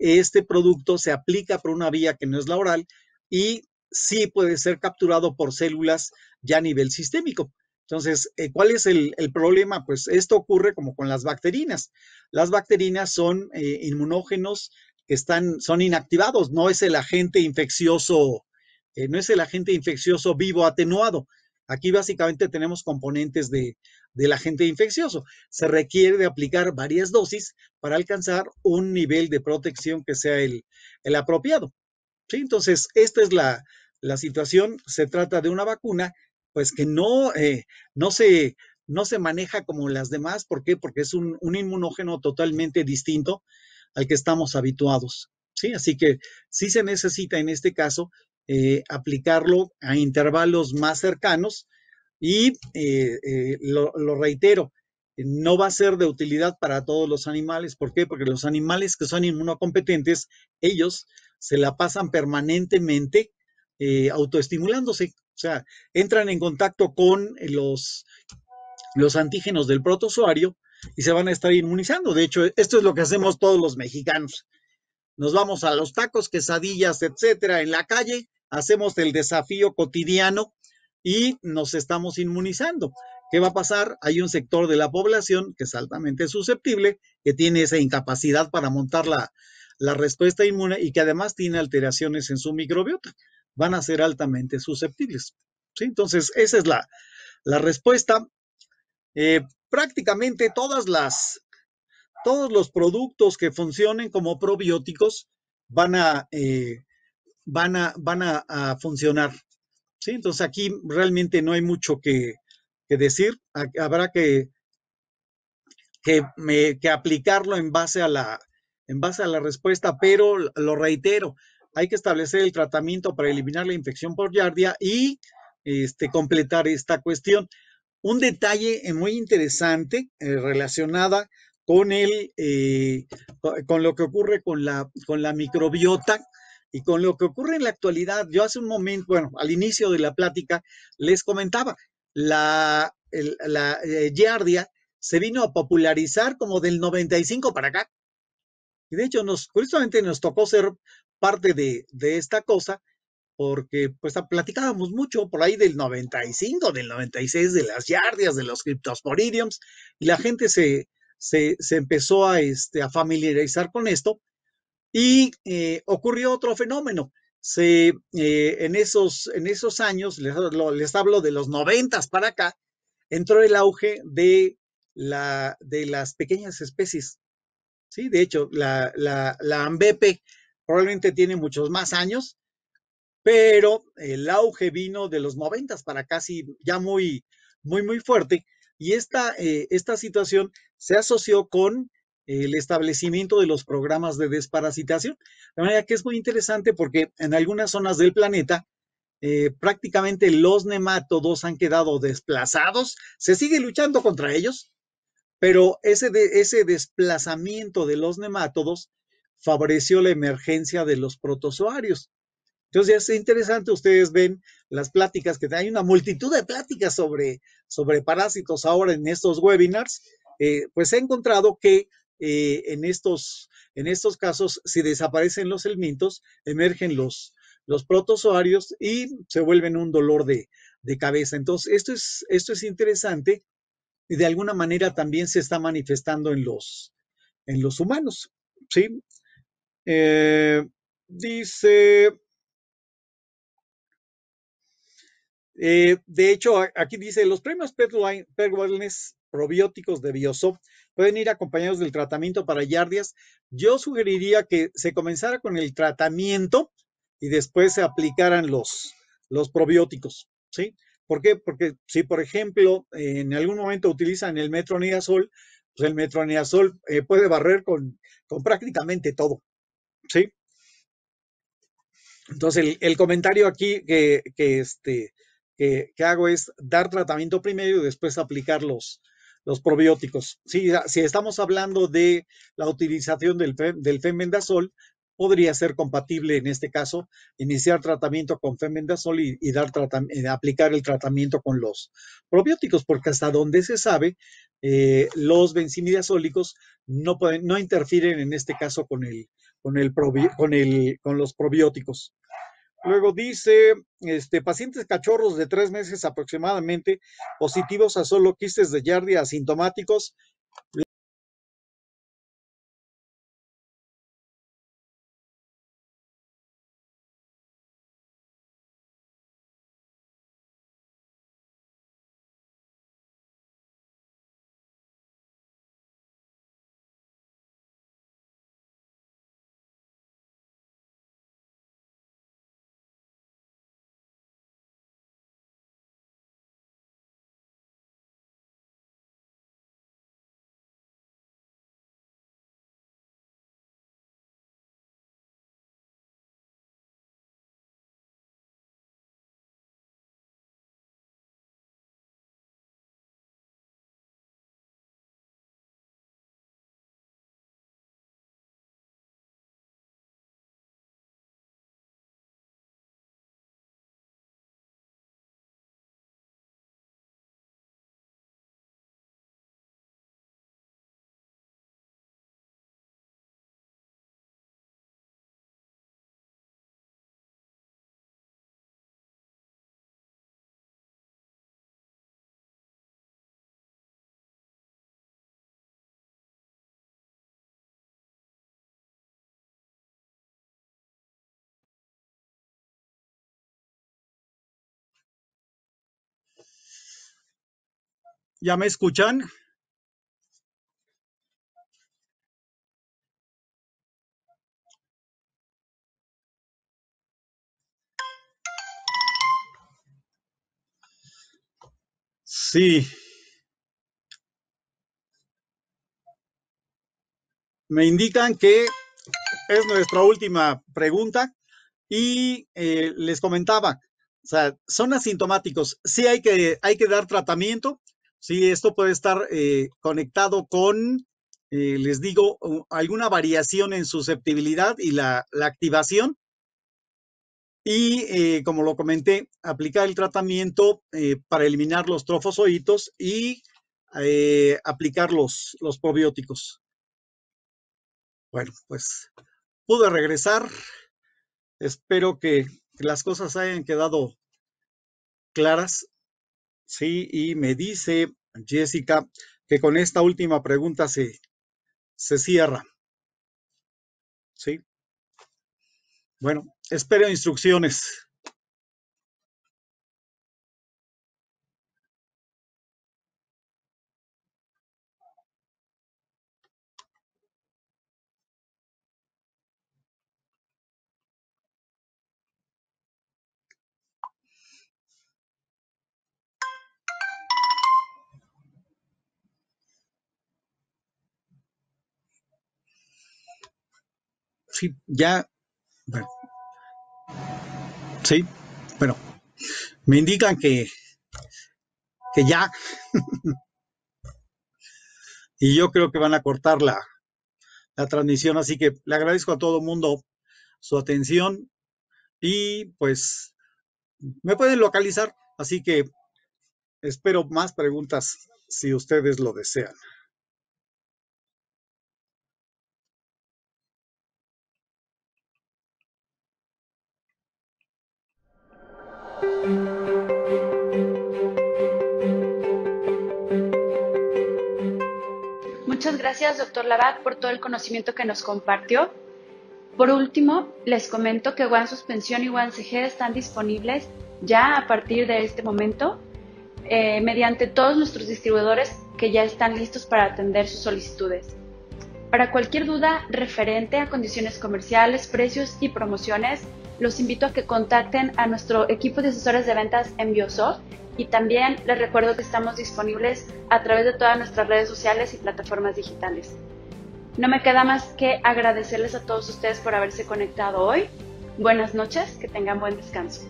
este producto se aplica por una vía que no es la oral y sí puede ser capturado por células ya a nivel sistémico. Entonces, eh, ¿cuál es el, problema? Pues esto ocurre como con las bacterinas. Las bacterinas son eh, inmunógenos que están, son inactivados, no es el agente infeccioso, eh, no es el agente infeccioso vivo atenuado, Aquí básicamente tenemos componentes de, del agente infeccioso. Se requiere de aplicar varias dosis para alcanzar un nivel de protección que sea el, apropiado. Entonces, esta es la, situación. Se trata de una vacuna, pues que no, eh, no, se, no se maneja como las demás. ¿Por qué? Porque es un, inmunógeno totalmente distinto al que estamos habituados. ¿Sí? Así que sí se necesita en este caso eh, aplicarlo a intervalos más cercanos y eh, eh, lo, reitero, no va a ser de utilidad para todos los animales. ¿Por qué? Porque los animales que son inmunocompetentes, ellos se la pasan permanentemente autoestimulándose. O sea, entran en contacto con los, los antígenos del protozoario y se van a estar inmunizando. De hecho, esto es lo que hacemos todos los mexicanos nos vamos a los tacos, quesadillas, etcétera, en la calle, hacemos el desafío cotidiano y nos estamos inmunizando. ¿Qué va a pasar? Hay un sector de la población que es altamente susceptible, que tiene esa incapacidad para montar la, respuesta inmune y que además tiene alteraciones en su microbiota. Van a ser altamente susceptibles. Entonces, esa es la, respuesta. Eh, prácticamente todas las todos los productos que funcionen como probióticos van a, eh, van a, van a, funcionar. ¿sí? Entonces aquí realmente no hay mucho que, decir. Habrá que, que, aplicarlo en base, a la, en base a la respuesta, pero lo reitero, hay que establecer el tratamiento para eliminar la infección por yardia y este, completar esta cuestión. Un detalle muy interesante relacionado... Eh, relacionada con, eh, con lo que ocurre con la, con la microbiota y con lo que ocurre en la actualidad. Yo hace un momento, bueno, al inicio de la plática les comentaba, la, la Giardia eh, se vino a popularizar como del 95 para acá. Y de hecho, nos, curiosamente nos tocó ser parte de, de esta cosa, porque pues platicábamos mucho por ahí del 95, del 96, de las yardias, de los criptosporidiums, y la gente se, se, empezó este, a, familiarizar con esto y eh, ocurrió otro fenómeno. Se, eh, en, esos, en esos años, les hablo, de los noventas para acá, entró el auge de, las pequeñas especies. Sí, de hecho, la, la, Ambepe probablemente tiene muchos más años, pero el auge vino de los noventas para casi ya muy, muy, muy fuerte. Y eh, esta, situación se asoció con el establecimiento de los programas de desparasitación. De manera que es muy interesante porque en algunas zonas del planeta eh, prácticamente los nematodos han quedado desplazados. Se sigue luchando contra ellos, pero ese, ese desplazamiento de los nematodos favoreció la emergencia de los protozoarios. Entonces es interesante, ustedes ven las pláticas que hay una multitud de pláticas sobre, sobre parásitos ahora en estos webinars, eh, pues he encontrado que eh, en, estos, en estos casos, si desaparecen los elmintos, emergen los, los protozoarios y se vuelven un dolor de, de cabeza. Entonces, esto es, esto es interesante y de alguna manera también se está manifestando en los, en los humanos. ¿sí? Eh, dice Eh, de hecho, aquí dice, los premios Pet probióticos de Biosop pueden ir acompañados del tratamiento para yardias. Yo sugeriría que se comenzara con el tratamiento y después se aplicaran los, los probióticos, ¿sí? ¿Por qué? Porque si, por ejemplo, en algún momento utilizan el metronidazol, pues el metronidazol eh, puede barrer con, con prácticamente todo, ¿sí? Entonces, el, comentario aquí que, que, este, que hago es dar tratamiento primero y después aplicar los, los probióticos. Si, ah, si, estamos hablando de la utilización del, e del femendazol, podría ser compatible en este caso iniciar tratamiento con femendazol y, eh, aplicar el tratamiento con los probióticos, porque hasta donde se sabe, eh, los benzimidazólicos no, pueden, no interfieren en este caso con, el, con, el con, el, con los probióticos. Luego dice, este, pacientes cachorros de tres meses aproximadamente, positivos a solo quistes de Yardia, asintomáticos, ¿Ya me escuchan? Sí. Me indican que es nuestra última pregunta y eh, les comentaba, o sea, son asintomáticos. Sí hay que, hay que dar tratamiento, Sí, esto puede estar eh, conectado con, eh, les digo, alguna variación en susceptibilidad y la, activación. Y eh, como lo comenté, aplicar el tratamiento para eliminar los trofozoitos y aplicar los, probióticos. Bueno, pues pude regresar. Espero que las cosas hayan quedado claras. Sí, y me dice Jessica que con esta última pregunta se, se cierra. Sí. Bueno, espero instrucciones. ya. sí, bueno, me indican que, que ya. <laughs> y yo creo que van a cortar la, la transmisión, así que le agradezco a todo mundo su atención y pues me pueden localizar, así que espero más preguntas si ustedes lo desean. gracias, doctor Labat, por todo el conocimiento que nos compartió. Por último, les comento que One Suspensión y OneCG están disponibles ya a partir de este momento eh, mediante todos nuestros distribuidores que ya están listos para atender sus solicitudes. Para cualquier duda referente a condiciones comerciales, precios y promociones, los invito a que contacten a nuestro equipo de asesores de ventas en Biosoft y también les recuerdo que estamos disponibles a través de todas nuestras redes sociales y plataformas digitales. No me queda más que agradecerles a todos ustedes por haberse conectado hoy. Buenas noches, que tengan buen descanso.